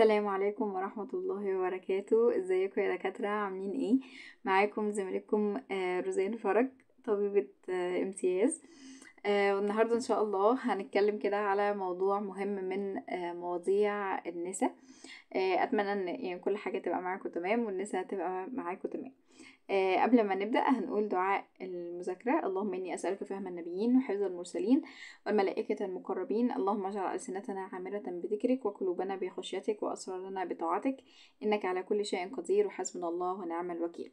السلام عليكم ورحمة الله وبركاته ازيكم يا دكاترة عاملين ايه معاكم زميلتكم آه، روزان فرج طبيبة آه، امتياز آه، والنهاردة ان شاء الله هنتكلم كده على موضوع مهم من مواضيع النساء اتمنى ان يعني كل حاجة تبقى معاكم تمام والنساء تبقى معاكم تمام آه قبل ما نبدأ هنقول دعاء المذاكرة اللهم إني أسألك فهم النبيين وحفظ المرسلين والملائكة المقربين اللهم اجعل ألسنتنا عامرة بذكرك وقلوبنا بخشيتك وأسرارنا بطاعتك إنك على كل شيء قدير وحسبنا الله ونعم الوكيل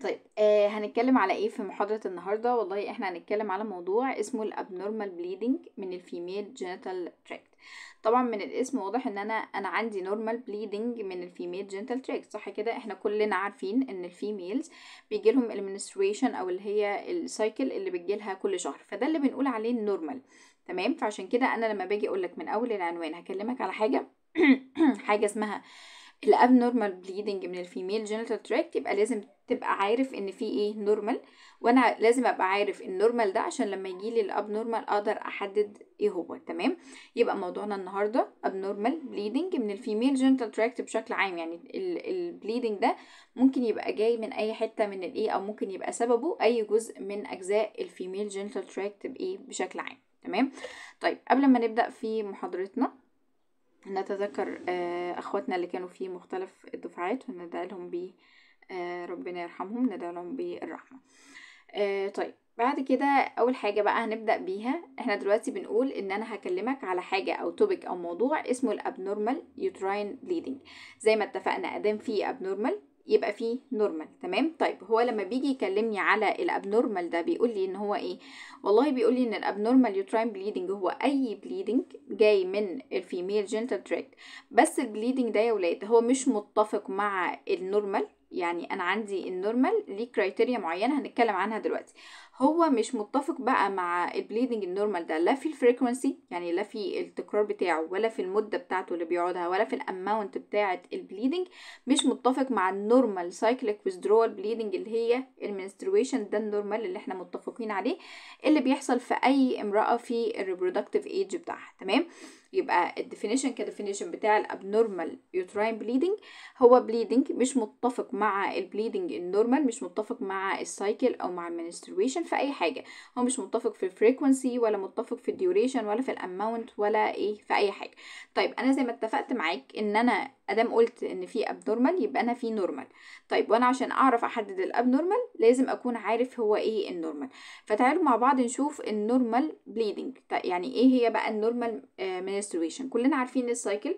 طيب آه هنتكلم على ايه في محاضرة النهاردة والله احنا هنتكلم على موضوع اسمه الابنورمال بليدنج من الفيميل جينيتال تراكت طبعا من الاسم واضح ان انا انا عندي نورمال بليدنج من الفيميل جينيتال تراكت صح كده احنا كلنا عارفين ان الفيميلز بيجي لهم المنستريشن او اللي هي السايكل اللي بتجي لها كل شهر فده اللي بنقول عليه النورمال تمام فعشان كده انا لما باجي اقول لك من اول العنوان هكلمك على حاجة حاجة اسمها آه الابنورمال بليدنج من الفيميل جينيتال تراكت يبقى لازم تبقى عارف ان في ايه نورمال وانا لازم ابقى عارف النورمال ده عشان لما يجي لي الابنورمال اقدر احدد ايه هو تمام يبقى موضوعنا النهارده ابنورمال بليدنج من الفيميل جينيتال تراكت بشكل عام يعني البليدنج ده ممكن يبقى جاي من اي حته من الايه او ممكن يبقى سببه اي جزء من اجزاء الفيميل جينيتال تراكت بايه بشكل عام تمام طيب قبل ما نبدا في محاضرتنا نتذكر آه، اخواتنا اللي كانوا في مختلف الدفعات وندعي لهم بيه آه، ربنا يرحمهم ندعي لهم بالرحمه آه، طيب بعد كده اول حاجه بقى هنبدا بيها احنا دلوقتي بنقول ان انا هكلمك على حاجه او توبك او موضوع اسمه الابنورمال يوتراين بليدنج زي ما اتفقنا ادام في ابنورمال يبقى فيه نورمال تمام طيب هو لما بيجي يكلمني على الابنورمال ده بيقول لي ان هو ايه والله بيقول لي ان الابنورمال يوتراين بليدنج هو اي بليدنج جاي من الفيميل جينيتال تراكت بس البليدنج ده يا ولاد هو مش متفق مع النورمال يعني انا عندي النورمال ليه كرايتيريا معينه هنتكلم عنها دلوقتي هو مش متفق بقى مع البليدنج النورمال ده لا في الفريكونسي يعني لا في التكرار بتاعه ولا في المده بتاعته اللي بيقعدها ولا في الاماونت بتاعه البليدنج مش متفق مع النورمال سايكليك ويزدرول بليدنج اللي هي المنستريشن ده النورمال اللي احنا متفقين عليه اللي بيحصل في اي امراه في الريبرودكتيف ايج بتاعها تمام يبقى الديفينيشن كديفينيشن بتاع الابنورمال يوتراين بليدنج هو بليدنج مش متفق مع البليدنج النورمال مش متفق مع السايكل او مع المنستريشن في اي حاجه هو مش متفق في الفريكونسي ولا متفق في الديوريشن ولا في الاماونت ولا ايه في اي حاجه طيب انا زي ما اتفقت معاك ان انا ادام قلت ان في ابنورمال يبقى انا في نورمال طيب وانا عشان اعرف احدد الابنورمال لازم اكون عارف هو ايه النورمال فتعالوا مع بعض نشوف النورمال بليدنج طيب، يعني ايه هي بقى النورمال منستريشن آه، كلنا عارفين السايكل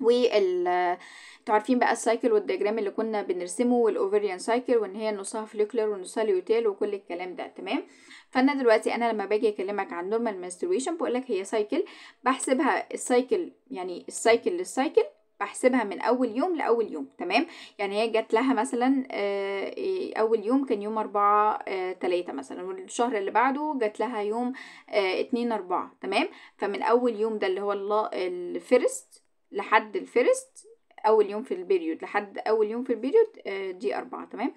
وال تعرفين بقى السايكل والدياجرام اللي كنا بنرسمه والاوفريان سايكل وان هي نصها فليكلر ونصها ليوتيل وكل الكلام ده تمام فانا دلوقتي انا لما باجي اكلمك عن نورمال منسترويشن بقول لك هي سايكل بحسبها السايكل يعني السايكل للسايكل بحسبها من اول يوم لاول يوم تمام يعني هي جت لها مثلا آه، اول يوم كان يوم أربعة آه، تلاتة مثلا والشهر اللي بعده جت لها يوم آه، اتنين أربعة تمام فمن اول يوم ده اللي هو الفيرست لحد الفيرست اول يوم في البيريود لحد اول يوم في البيريود دي آه، اربعة تمام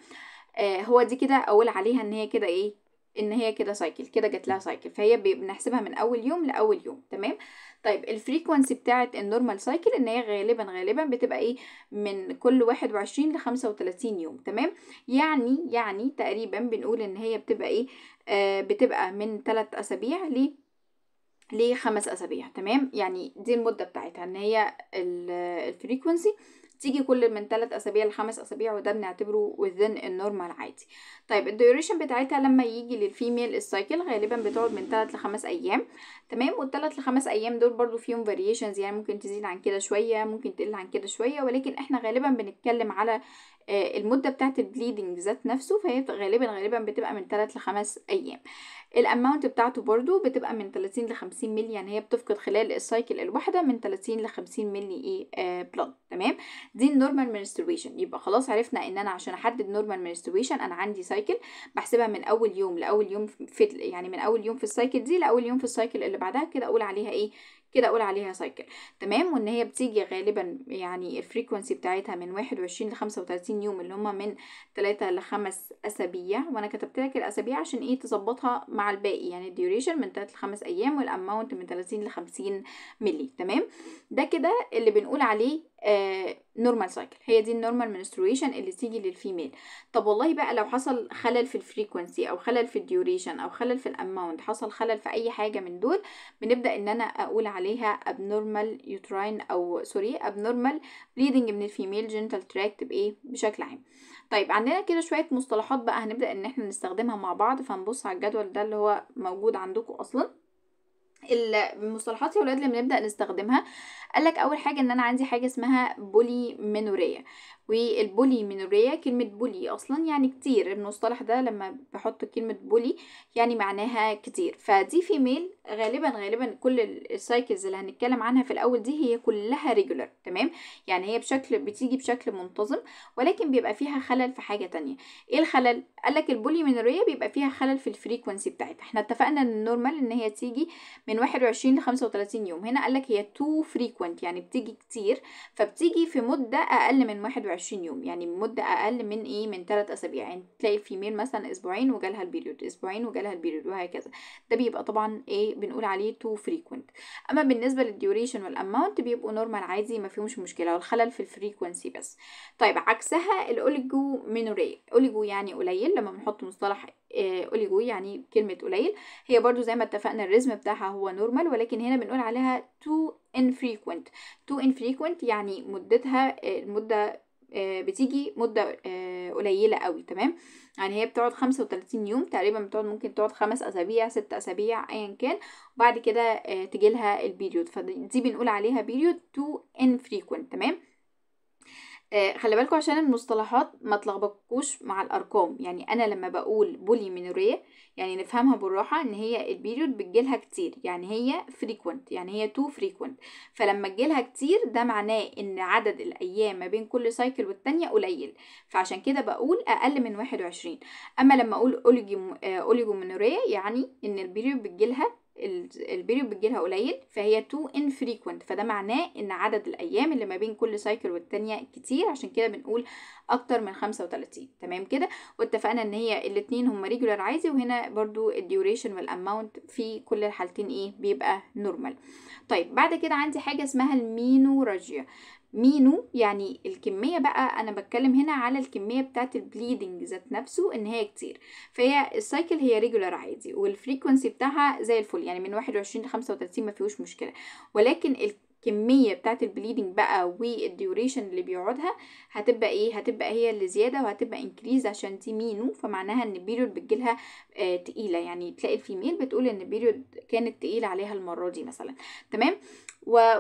آه، هو دي كده اقول عليها ان هي كده ايه ان هي كده سايكل كده جات لها سايكل فهي بنحسبها من اول يوم لاول يوم تمام طيب الفريكونسي بتاعه النورمال سايكل ان هي غالبا غالبا بتبقى ايه من كل 21 ل 35 يوم تمام يعني يعني تقريبا بنقول ان هي بتبقى ايه آه بتبقى من 3 اسابيع ل لخمس أسابيع تمام يعني دي المدة بتاعتها إن هي الفريكونسي تيجي كل من ثلاث اسابيع لخمس اسابيع وده بنعتبره within النورمال عادي طيب الديوريشن بتاعتها لما يجي للفيميل السايكل غالبا بتقعد من ثلاث لخمس ايام تمام والثلاث لخمس ايام دول برضو فيهم فاريشنز يعني ممكن تزيد عن كده شويه ممكن تقل عن كده شويه ولكن احنا غالبا بنتكلم على آه، المدة بتاعت البليدنج ذات نفسه فهي غالبا غالبا بتبقى من 3 ل 5 ايام الاماونت بتاعته برضو بتبقى من 30 ل 50 مللي يعني هي بتفقد خلال السايكل الواحده من 30 ل 50 مللي ايه بلاد تمام دي النورمال منسترويشن يبقى خلاص عرفنا ان انا عشان احدد نورمال منسترويشن انا عندي سايكل بحسبها من اول يوم لاول يوم في يعني من اول يوم في السايكل دي لاول يوم في السايكل اللي بعدها كده اقول عليها ايه كده اقول عليها سايكل تمام وان هي بتيجي غالبا يعني الفريكوانسي بتاعتها من 21 ل 35 يوم اللي هما من 3 ل 5 اسابيع وانا كتبت لك الاسابيع عشان ايه تظبطها مع الباقي يعني الديوريشن من 3 ل 5 ايام والاماونت من 30 ل 50 مللي تمام ده كده اللي بنقول عليه نورمال آه، سايكل هي دي النورمال منستريشن اللي تيجي للفيميل طب والله بقى لو حصل خلل في الفريكونسي او خلل في الديوريشن او خلل في الاماونت حصل خلل في اي حاجه من دول بنبدا ان انا اقول عليها ابنورمال يوتراين او سوري ابنورمال بليدنج من الفيميل جينيتال تراكت بايه بشكل عام طيب عندنا كده شويه مصطلحات بقى هنبدا ان احنا نستخدمها مع بعض فنبص على الجدول ده اللي هو موجود عندكم اصلا المصطلحات يا ولاد اللي بنبدا نستخدمها قالك اول حاجه ان انا عندي حاجه اسمها بولي مينوريا والبولي منوريا كلمة بولي أصلا يعني كتير المصطلح ده لما بحط كلمة بولي يعني معناها كتير فدي في ميل غالبا غالبا كل السايكلز اللي هنتكلم عنها في الأول دي هي كلها ريجولر تمام يعني هي بشكل بتيجي بشكل منتظم ولكن بيبقى فيها خلل في حاجة تانية ايه الخلل؟ قالك البولي منوريا بيبقى فيها خلل في الفريكونسي بتاعتها احنا اتفقنا ان النورمال ان هي تيجي من 21 ل 35 يوم هنا قالك هي تو فريكونت يعني بتيجي كتير فبتيجي في مدة أقل من 21 وعشرين يوم يعني مدة أقل من إيه من تلات أسابيع يعني تلاقي في ميل مثلا أسبوعين وجالها البيريود أسبوعين وجالها البيريود وهكذا ده بيبقى طبعا إيه بنقول عليه تو فريكونت أما بالنسبة للديوريشن والأماونت بيبقوا نورمال عادي ما فيهمش مشكلة والخلل في الفريكونسي بس طيب عكسها الأوليجو مينوري أوليجو يعني قليل لما بنحط مصطلح أوليجو آه، يعني كلمة قليل هي برضو زي ما اتفقنا الرزم بتاعها هو نورمال ولكن هنا بنقول عليها تو infrequent تو infrequent يعني مدتها المدة آه، آه، بتيجي مدة آه، قليلة قوي تمام يعني هي بتقعد خمسة وتلاتين يوم تقريبا بتقعد ممكن تقعد خمس أسابيع ست أسابيع أيا كان وبعد كده آه، تجيلها البيريود فدي بنقول عليها بيريود تو infrequent تمام آه، خلي بالكم عشان المصطلحات ما تلخبطكوش مع الارقام يعني انا لما بقول بولي مينوريا يعني نفهمها بالراحه ان هي البيريود بتجيلها كتير يعني هي فريكوينت يعني هي تو فريكوينت فلما تجيلها كتير ده معناه ان عدد الايام ما بين كل سايكل والتانيه قليل فعشان كده بقول اقل من 21 اما لما اقول اوليجو اوليجو آه، يعني ان البيريود بتجيلها البيريود بتجيلها قليل فهي تو infrequent فده معناه ان عدد الايام اللي ما بين كل سايكل والتانية كتير عشان كده بنقول اكتر من 35 تمام كده واتفقنا ان هي الاثنين هم ريجولار عادي وهنا برضو الديوريشن والاماونت في كل الحالتين ايه بيبقى نورمال طيب بعد كده عندي حاجة اسمها المينوراجيا مينو يعني الكمية بقى أنا بتكلم هنا على الكمية بتاعة البليدنج ذات نفسه إن هي كتير فهي السايكل هي ريجولار عادي والفريكونسي بتاعها زي الفل يعني من 21 ل 35 ما فيهوش مشكلة ولكن الكميه بتاعه البليدنج بقى والديوريشن اللي بيقعدها هتبقى ايه هتبقى هي اللي زياده وهتبقى انكريز عشان دي مينو فمعناها ان البيريود بتجيلها آه تقيله يعني تلاقي الفيميل بتقول ان البيريود كانت تقيله عليها المره دي مثلا تمام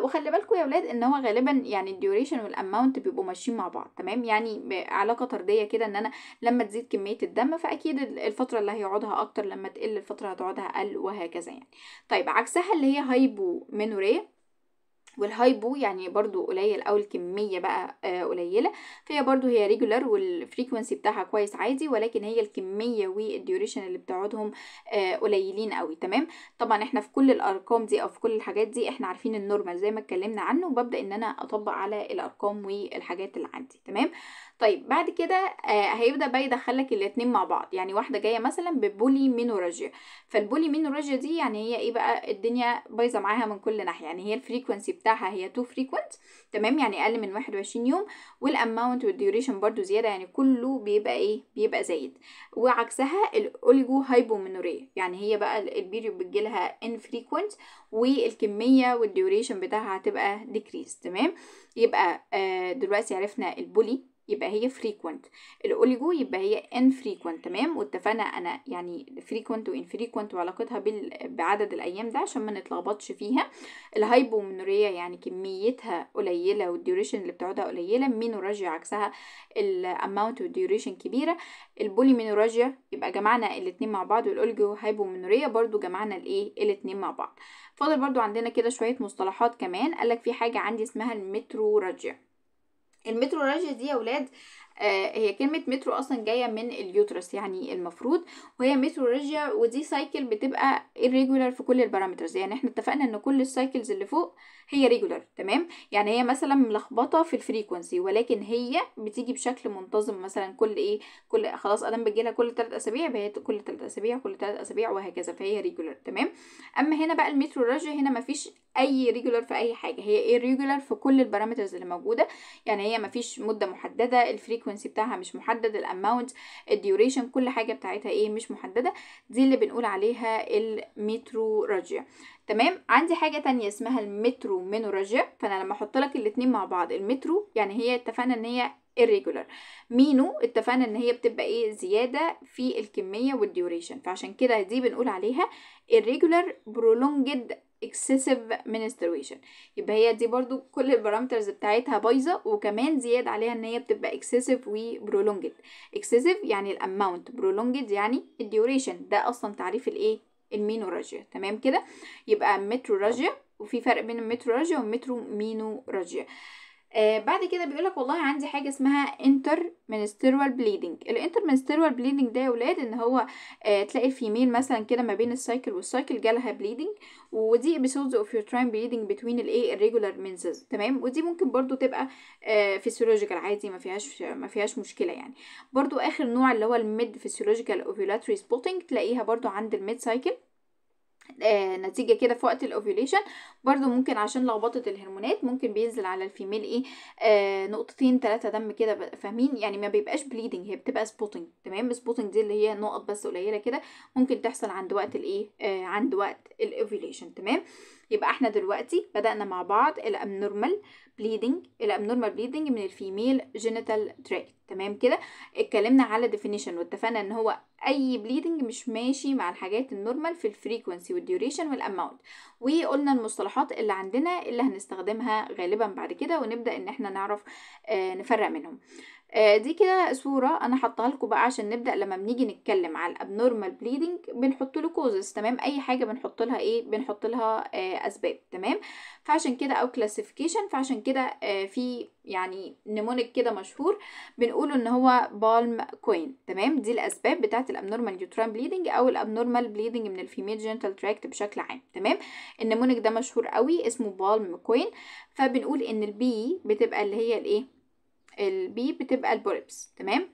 وخلي بالكم يا ولاد ان هو غالبا يعني الديوريشن والاماونت بيبقوا ماشيين مع بعض تمام يعني علاقه طرديه كده ان انا لما تزيد كميه الدم فاكيد الفتره اللي هيقعدها اكتر لما تقل الفتره هتقعدها اقل وهكذا يعني طيب عكسها اللي هي هايبومينوريا والهايبو يعني برضو قليل او الكميه بقى آه، قليله فهي برضو هي ريجولار والفريكونسي بتاعها كويس عادي ولكن هي الكميه والديوريشن اللي بتقعدهم آه، قليلين قوي تمام طبعا احنا في كل الارقام دي او في كل الحاجات دي احنا عارفين النورمال زي ما اتكلمنا عنه وببدا ان انا اطبق على الارقام والحاجات اللي عندي تمام طيب بعد كده آه، هيبدا بقى يدخلك الاتنين مع بعض يعني واحده جايه مثلا ببولي مينوراجيا فالبولي مينوراجيا دي يعني هي ايه بقى الدنيا بايظه معاها من كل ناحيه يعني هي الفريكونسي بتاعها هي تو فريكونت تمام يعني اقل من 21 يوم والاماونت والديوريشن برضو زياده يعني كله بيبقى ايه بيبقى زايد وعكسها الاوليجو هايبومينوريا يعني هي بقى البيريود بتجيلها انفريكونت والكميه والديوريشن بتاعها هتبقى ديكريز تمام يبقى آه، دلوقتي عرفنا البولي يبقى هي frequent الاوليجو يبقى هي infrequent تمام واتفقنا انا يعني frequent وinfrequent وعلاقتها بال... بعدد الايام ده عشان ما نتلخبطش فيها منوريه يعني كميتها قليله والديوريشن اللي بتقعدها قليله المينوراجيا عكسها الاماونت والديوريشن كبيره البوليمينوراجيا يبقى جمعنا الاثنين مع بعض والاوليجو منوريه برضو جمعنا الايه الاثنين مع بعض فاضل برضو عندنا كده شويه مصطلحات كمان قالك في حاجه عندي اسمها المتروراجيا المترو راجل دي يا ولاد آه، هي كلمة مترو أصلا جاية من اليوترس يعني المفروض وهي متروريجيا ودي سايكل بتبقى irregular في كل البارامترز يعني احنا اتفقنا ان كل السايكلز اللي فوق هي ريجولار تمام يعني هي مثلا ملخبطة في الفريكونسي ولكن هي بتيجي بشكل منتظم مثلا كل ايه كل خلاص ادم بتجيلها كل تلات اسابيع فهي كل تلات اسابيع كل ثلاث اسابيع وهكذا فهي ريجولار تمام اما هنا بقى المترورجيا هنا مفيش اي ريجولار في اي حاجة هي irregular في كل البارامترز اللي موجودة يعني هي مفيش مدة محددة الفريكونسي الفريكوينسي بتاعها مش محدد الاماونت الديوريشن كل حاجه بتاعتها ايه مش محدده دي اللي بنقول عليها الميتروراجيا تمام عندي حاجه تانية اسمها المترو مينوراجيا فانا لما احط لك الاثنين مع بعض المترو يعني هي اتفقنا ان هي irregular مينو اتفقنا ان هي بتبقى ايه زياده في الكميه والديوريشن فعشان كده دي بنقول عليها irregular prolonged excessive menstruation يبقى هي دي برضو كل البارامترز بتاعتها بايظه وكمان زياد عليها ان هي بتبقى اكسسيف و يعني prolonged يعني الاماونت prolonged يعني الديوريشن ده اصلا تعريف الايه المينوراجيا تمام كده يبقى متروراجيا وفي فرق بين المتروراجيا والمترومينوراجيا آه، بعد كده بيقول لك والله عندي حاجة اسمها انتر منستيروال بليدنج الانتر منستيروال بليدنج ده يا اولاد ان هو آه تلاقي الفيميل مثلا كده ما بين السايكل والسايكل جالها بليدنج ودي ابيسودز اوف يور time بليدنج بتوين الايه الريجولار منزز تمام ودي ممكن برضو تبقى فيسيولوجيكال آه، عادي ما فيهاش ما فيهاش مشكلة يعني برضو اخر نوع اللي هو الميد فيسيولوجيكال اوفيولاتري سبوتنج تلاقيها برضو عند الميد سايكل آه، نتيجة كده في وقت الاوفيوليشن برضو ممكن عشان لخبطة الهرمونات ممكن بينزل على الفيميل ايه آه نقطتين ثلاثة دم كده فاهمين يعني ما بيبقاش بليدنج هي بتبقى سبوتنج تمام سبوتنج دي اللي هي نقط بس قليلة كده ممكن تحصل عند وقت الايه آه عند وقت الاوفيوليشن تمام يبقى احنا دلوقتي بدأنا مع بعض abnormal bleeding الـ abnormal bleeding من الفيميل genital tract تمام كده اتكلمنا على definition واتفقنا ان هو اي bleeding مش ماشي مع الحاجات النورمال في الفريكونسي والديوريشن والاماونت وقلنا المصطلحات اللي عندنا اللي هنستخدمها غالبا بعد كده ونبدا ان احنا نعرف آه، نفرق منهم آه، دي كده صورة انا حطها لكم بقى عشان نبدأ لما بنيجي نتكلم على الابنورمال بليدنج بنحط له كوزز تمام اي حاجة بنحط لها ايه بنحط لها آه، اسباب تمام فعشان كده او كلاسيفيكيشن فعشان كده آه، في يعني نمونك كده مشهور بنقوله ان هو بالم كوين تمام دي الاسباب بتاعه الابنورمال يوتران بليدنج او الابنورمال بليدنج من الفيميل جينيتال تراكت بشكل عام تمام النمونك ده مشهور قوي اسمه بالم كوين فبنقول ان البي بتبقى اللي هي الايه البي بتبقى البوليبس تمام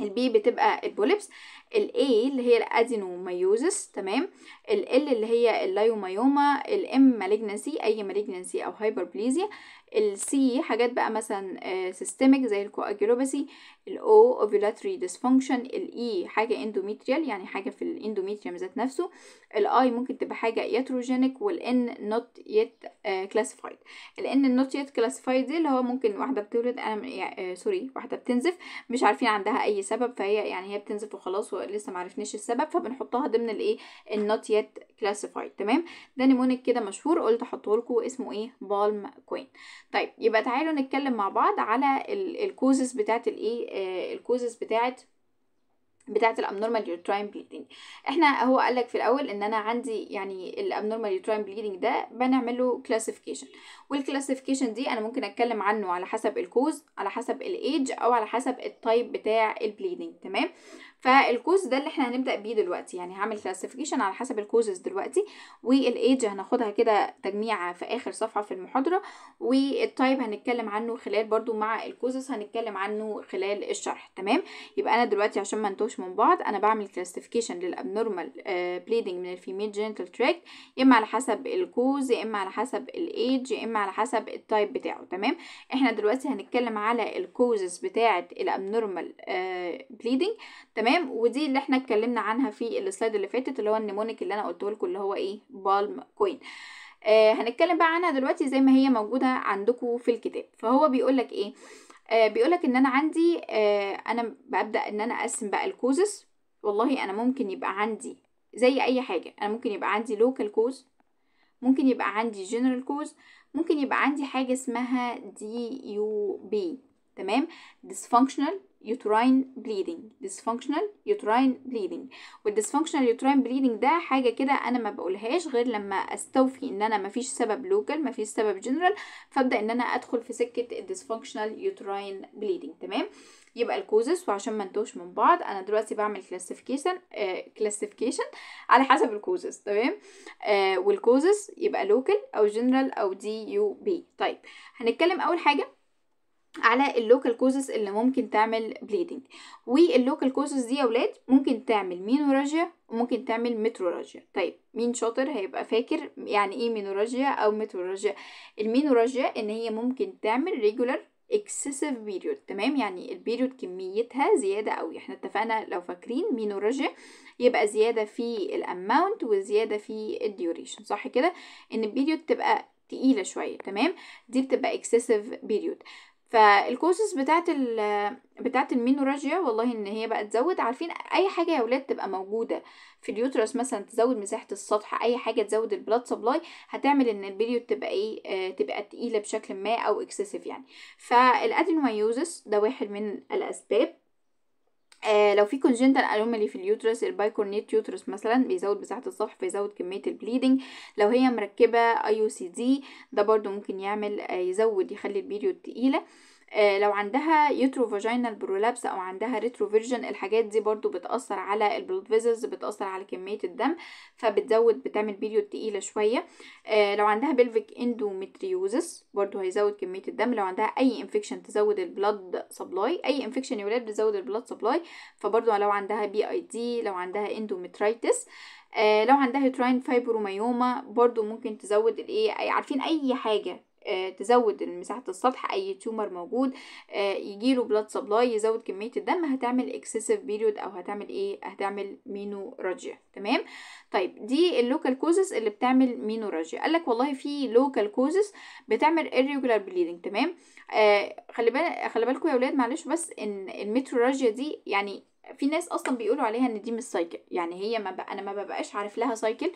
البي بتبقى البوليبس ال A اللي هي الادينوميوزس تمام ال L اللي هي اللايوميوما ال M مالجنسي اي مالجنسي او هايبربليزيا ال C حاجات بقى مثلا سيستميك آه، زي الكواجيلوباسي ال O ovulatory dysfunction ال E حاجة اندوميتريال يعني حاجة في الاندوميتريوم ذات نفسه ال I ممكن تبقى حاجة يتروجينيك وال N not yet آه، classified ال N not yet classified دي اللي هو ممكن واحدة بتولد أنا يعني سوري آه، واحدة بتنزف مش عارفين عندها أي سبب فهي يعني هي بتنزف وخلاص لسه لسه معرفناش السبب فبنحطها ضمن الايه النوت yet كلاسيفايد تمام ده نمونك كده مشهور قلت احطه لكم اسمه ايه بالم كوين طيب يبقى تعالوا نتكلم مع بعض على الكوزز بتاعت الايه الكوزز آه، بتاعت بتاعه الابنورمال يوتراين بليدنج احنا هو قال لك في الاول ان انا عندي يعني الابنورمال يوتراين بليدنج ده بنعمل له كلاسيفيكيشن والكلاسيفيكيشن دي انا ممكن اتكلم عنه على حسب الكوز على حسب الايدج او على حسب التايب بتاع البليدنج تمام فالكوز ده اللي احنا هنبدأ بيه دلوقتي يعني هعمل كلاسيفيكيشن على حسب الكوزز دلوقتي والايدج هناخدها كده تجميعة في اخر صفحة في المحاضرة والتايب هنتكلم عنه خلال برضو مع الكوزز هنتكلم عنه خلال الشرح تمام يبقى انا دلوقتي عشان ما انتوش من بعض انا بعمل كلاسيفيكيشن للابنورمال بليدنج من الفيميل جينيتال تراك يا اما على حسب الكوز يا اما على حسب الايدج يا اما على حسب التايب بتاعه تمام احنا دلوقتي هنتكلم على الكوزز بتاعه الابنورمال آه، بليدنج تمام تمام ودي اللي احنا اتكلمنا عنها في السلايد اللي فاتت اللي هو النيمونيك اللي انا قلته لكم اللي هو ايه بالم كوين آه هنتكلم بقى عنها دلوقتي زي ما هي موجوده عندكم في الكتاب فهو بيقول لك ايه آه بيقول لك ان انا عندي آه انا ببدا ان انا اقسم بقى الكوزس والله انا ممكن يبقى عندي زي اي حاجه انا ممكن يبقى عندي لوكال كوز ممكن يبقى عندي جنرال كوز ممكن يبقى عندي حاجه اسمها دي يو بي تمام dysfunctional uterine bleeding dysfunctional uterine bleeding والdysfunctional uterine bleeding ده حاجة كده أنا ما بقولهاش غير لما أستوفي إن أنا مفيش سبب لوكال مفيش سبب جنرال فأبدأ إن أنا أدخل في سكة dysfunctional uterine bleeding تمام يبقى الكوزس وعشان ما نتوهش من بعض انا دلوقتي بعمل كلاسيفيكيشن آه، كلاسيفكيشن على حسب الكوزس تمام آه والكوزس يبقى لوكال او جنرال او دي يو بي طيب هنتكلم اول حاجه على اللوكال كوزز اللي ممكن تعمل بليدنج واللوكال كوزز دي يا ولاد ممكن تعمل مينوراجيا وممكن تعمل متروراجيا طيب مين شاطر هيبقى فاكر يعني ايه مينوراجيا او متروراجيا المينوراجيا ان هي ممكن تعمل ريجولار اكسسيف بيريود تمام يعني البيريود كميتها زيادة قوي احنا اتفقنا لو فاكرين مينوراجيا يبقى زيادة في الاماونت وزيادة في الديوريشن صح كده ان البيريود تبقى تقيلة شوية تمام دي بتبقى اكسسيف بيريود فالكوسس بتاعت ال بتاعت المينوراجيا والله ان هي بقى تزود عارفين اي حاجه يا ولاد تبقى موجوده في اليوترس مثلا تزود مساحه السطح اي حاجه تزود البلاد سبلاي هتعمل ان البيريود تبقى ايه آه تبقى تقيله بشكل ما او اكسسيف يعني فالادينوميوزس ده واحد من الاسباب آه لو في كونجنتال انومالي في اليوترس البايكورنيت يوترس مثلا بيزود مساحه الصح فيزود كميه البليدنج لو هي مركبه اي يو سي دي ده برده ممكن يعمل آه يزود يخلي البيريود تقيله آه، لو عندها يوترو فاجينال برولابس او عندها ريترو فيرجن الحاجات دي برضو بتأثر على البلود فيزلز بتأثر على كمية الدم فبتزود بتعمل بيريود تقيلة شوية آه، لو عندها بلفيك اندومتريوزس برضو هيزود كمية الدم لو عندها اي انفكشن تزود البلاد سبلاي اي انفكشن يا ولاد بتزود البلاد سبلاي فبرضو لو عندها بي اي دي لو عندها اندومترايتس آه لو عندها تراين فايبروميوما برضو ممكن تزود الايه عارفين اي حاجه آه، تزود مساحة السطح أي تيومر موجود يجيله بلاد سبلاي يزود كمية الدم هتعمل اكسسيف بيريود أو هتعمل إيه هتعمل مينوراجيا تمام طيب دي اللوكال كوزس اللي بتعمل مينوراجيا قالك والله في لوكال كوزس بتعمل irregular بليدنج تمام آه، خلي بالك خلي بالكم يا ولاد معلش بس ان الميتروراجيا دي يعني في ناس اصلا بيقولوا عليها ان دي مش سايكل يعني هي ما بقى انا ما ببقاش عارف لها سايكل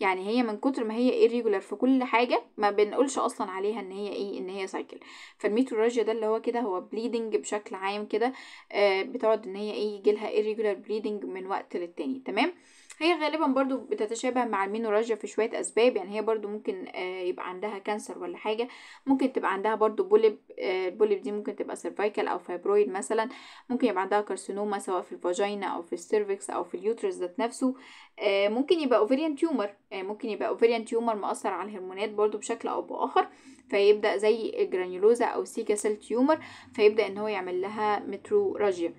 يعني هي من كتر ما هي irregular في كل حاجه ما بنقولش اصلا عليها ان هي ايه ان هي سايكل فالميتورولوجيا ده اللي هو كده هو بليدنج بشكل عام كده آه بتقعد ان هي ايه يجيلها irregular بليدنج من وقت للتاني تمام هي غالبا برضو بتتشابه مع المينوراجيا في شوية أسباب يعني هي برضو ممكن آه، يبقى عندها كانسر ولا حاجة ممكن تبقى عندها برضو بولب البولب آه، دي ممكن تبقى سيرفايكال أو فايبرويد مثلا ممكن يبقى عندها كارسينوما سواء في الفاجينا أو في السيرفكس أو في اليوترس ذات نفسه آه، ممكن يبقى أوفيريان تيومر ممكن يبقى أوفيريان تيومر مأثر على الهرمونات برضو بشكل أو بآخر فيبدأ زي الجرانيولوزا أو سيكا سيل تيومر فيبدأ إن هو يعمل لها متروراجيا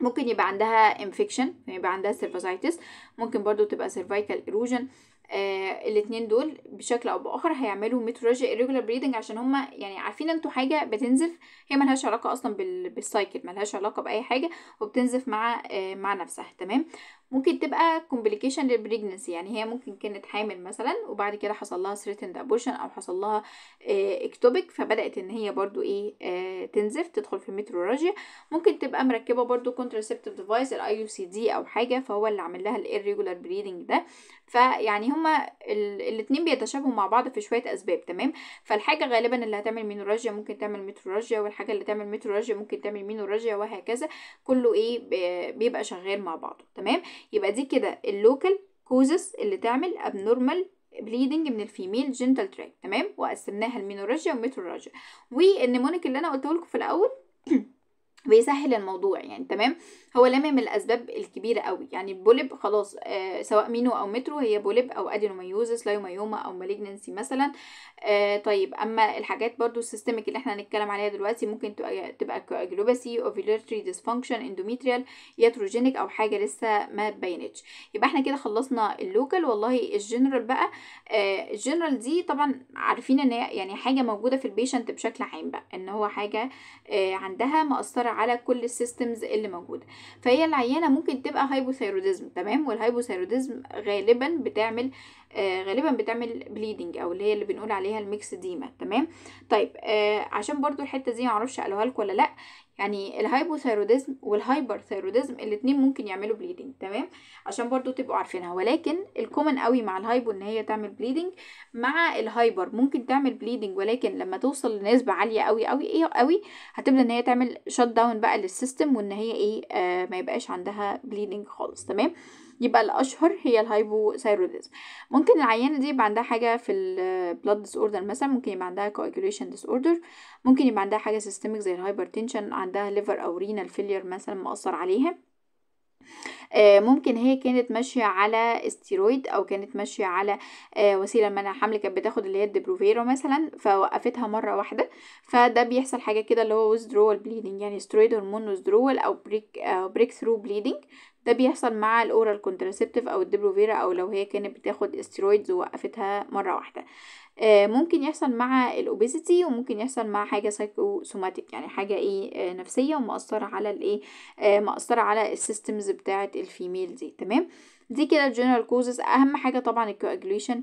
ممكن يبقى عندها انفكشن يعني يبقى عندها سيرفازايتس ممكن برضو تبقى سيرفايكال ايروجن آه الاثنين دول بشكل او باخر هيعملوا ميترولوجي irregular بريدنج عشان هما يعني عارفين انتوا حاجه بتنزف هي ملهاش علاقه اصلا بالسايكل ملهاش علاقه باي حاجه وبتنزف مع آه مع نفسها تمام ممكن تبقى complication للبريجنسي يعني هي ممكن كانت حامل مثلا وبعد كده حصل لها threatened abortion او حصل لها اكتوبك آه، فبدات ان هي برضو ايه اه تنزف تدخل في مترولوجيا ممكن تبقى مركبه برضو contraceptive device الاي يو سي دي او حاجه فهو اللي عامل لها الirregular breeding ده فيعني هما الاتنين بيتشابهوا مع بعض في شويه اسباب تمام فالحاجه غالبا اللي هتعمل مينورجيا ممكن تعمل مترولوجيا والحاجه اللي تعمل مترولوجيا ممكن تعمل مينورجيا وهكذا كله ايه بيبقى شغال مع بعضه تمام يبقى دي كده اللوكال كوزس اللي تعمل ابنورمال بليدنج من الفيميل جنتال تراك تمام وقسمناها لمينورالجيا وميترورالجيا والنمونيك اللي انا قلته لكم في الاول بيسهل الموضوع يعني تمام هو لامم الاسباب الكبيره قوي يعني بولب خلاص آه سواء مينو او مترو هي بولب او ادينوميوزس لايوميوما او مالجنسي مثلا آه طيب اما الحاجات برضو السيستمك اللي احنا هنتكلم عليها دلوقتي ممكن تبقى كواجلوباسي اوفيلاتري ديسفانكشن اندوميتريال ياتروجينيك او حاجه لسه ما تبينتش يبقى احنا كده خلصنا اللوكال والله الجنرال بقى آه الجنرال دي طبعا عارفين ان هي يعني حاجه موجوده في البيشنت بشكل عام بقى ان هو حاجه آه عندها مأثره على كل السيستمز اللي موجوده فهي العيانه ممكن تبقى هايبوثايروديزم تمام والهايبوثايروديزم غالبا بتعمل آه غالبا بتعمل بليدنج او اللي هي اللي بنقول عليها الميكس ديما تمام طيب آه عشان برضو الحته دي معرفش قالوها لكم ولا لا يعني الهايبوثيروديزم والهايبرثيروديزم الاتنين ممكن يعملوا بليدنج تمام عشان برضو تبقوا عارفينها ولكن الكومن قوي مع الهايبو ان هي تعمل بليدنج مع الهايبر ممكن تعمل بليدنج ولكن لما توصل لنسبة عالية قوي قوي ايه قوي هتبدا ان هي تعمل شوت داون بقى للسيستم وان هي ايه آه ما يبقاش عندها بليدنج خالص تمام يبقى الأشهر هي الهايبوثايروديزم ممكن العيانة دي يبقى عندها حاجة في البلاد اوردر مثلا ممكن يبقى عندها coagulation disorder ممكن يبقى عندها حاجة سيستميك زي الهايبرتنشن عندها ليفر أو رينال فيلير مثلا مأثر عليها آه، ممكن هي كانت ماشية على استيرويد أو كانت ماشية على آه، وسيلة منع حمل كانت بتاخد اللي هي الدبروفيرو مثلا فوقفتها مرة واحدة فده بيحصل حاجة كده اللي هو withdrawal بليدنج يعني استرويد هرمون withdrawal أو بريك أو بريك ثرو بليدنج ده بيحصل مع الاورال كونتراسبتيف او الدبروفيرا او لو هي كانت بتاخد استيرويدز ووقفتها مره واحده آه، ممكن يحصل مع الاوبيزيتي وممكن يحصل مع حاجه سايكوسوماتيك يعني حاجه ايه آه، نفسيه ومأثره على الايه آه، مأثره على السيستمز بتاعه الفيميل دي تمام دي كده الجنرال كوزز اهم حاجه طبعا الكواجوليشن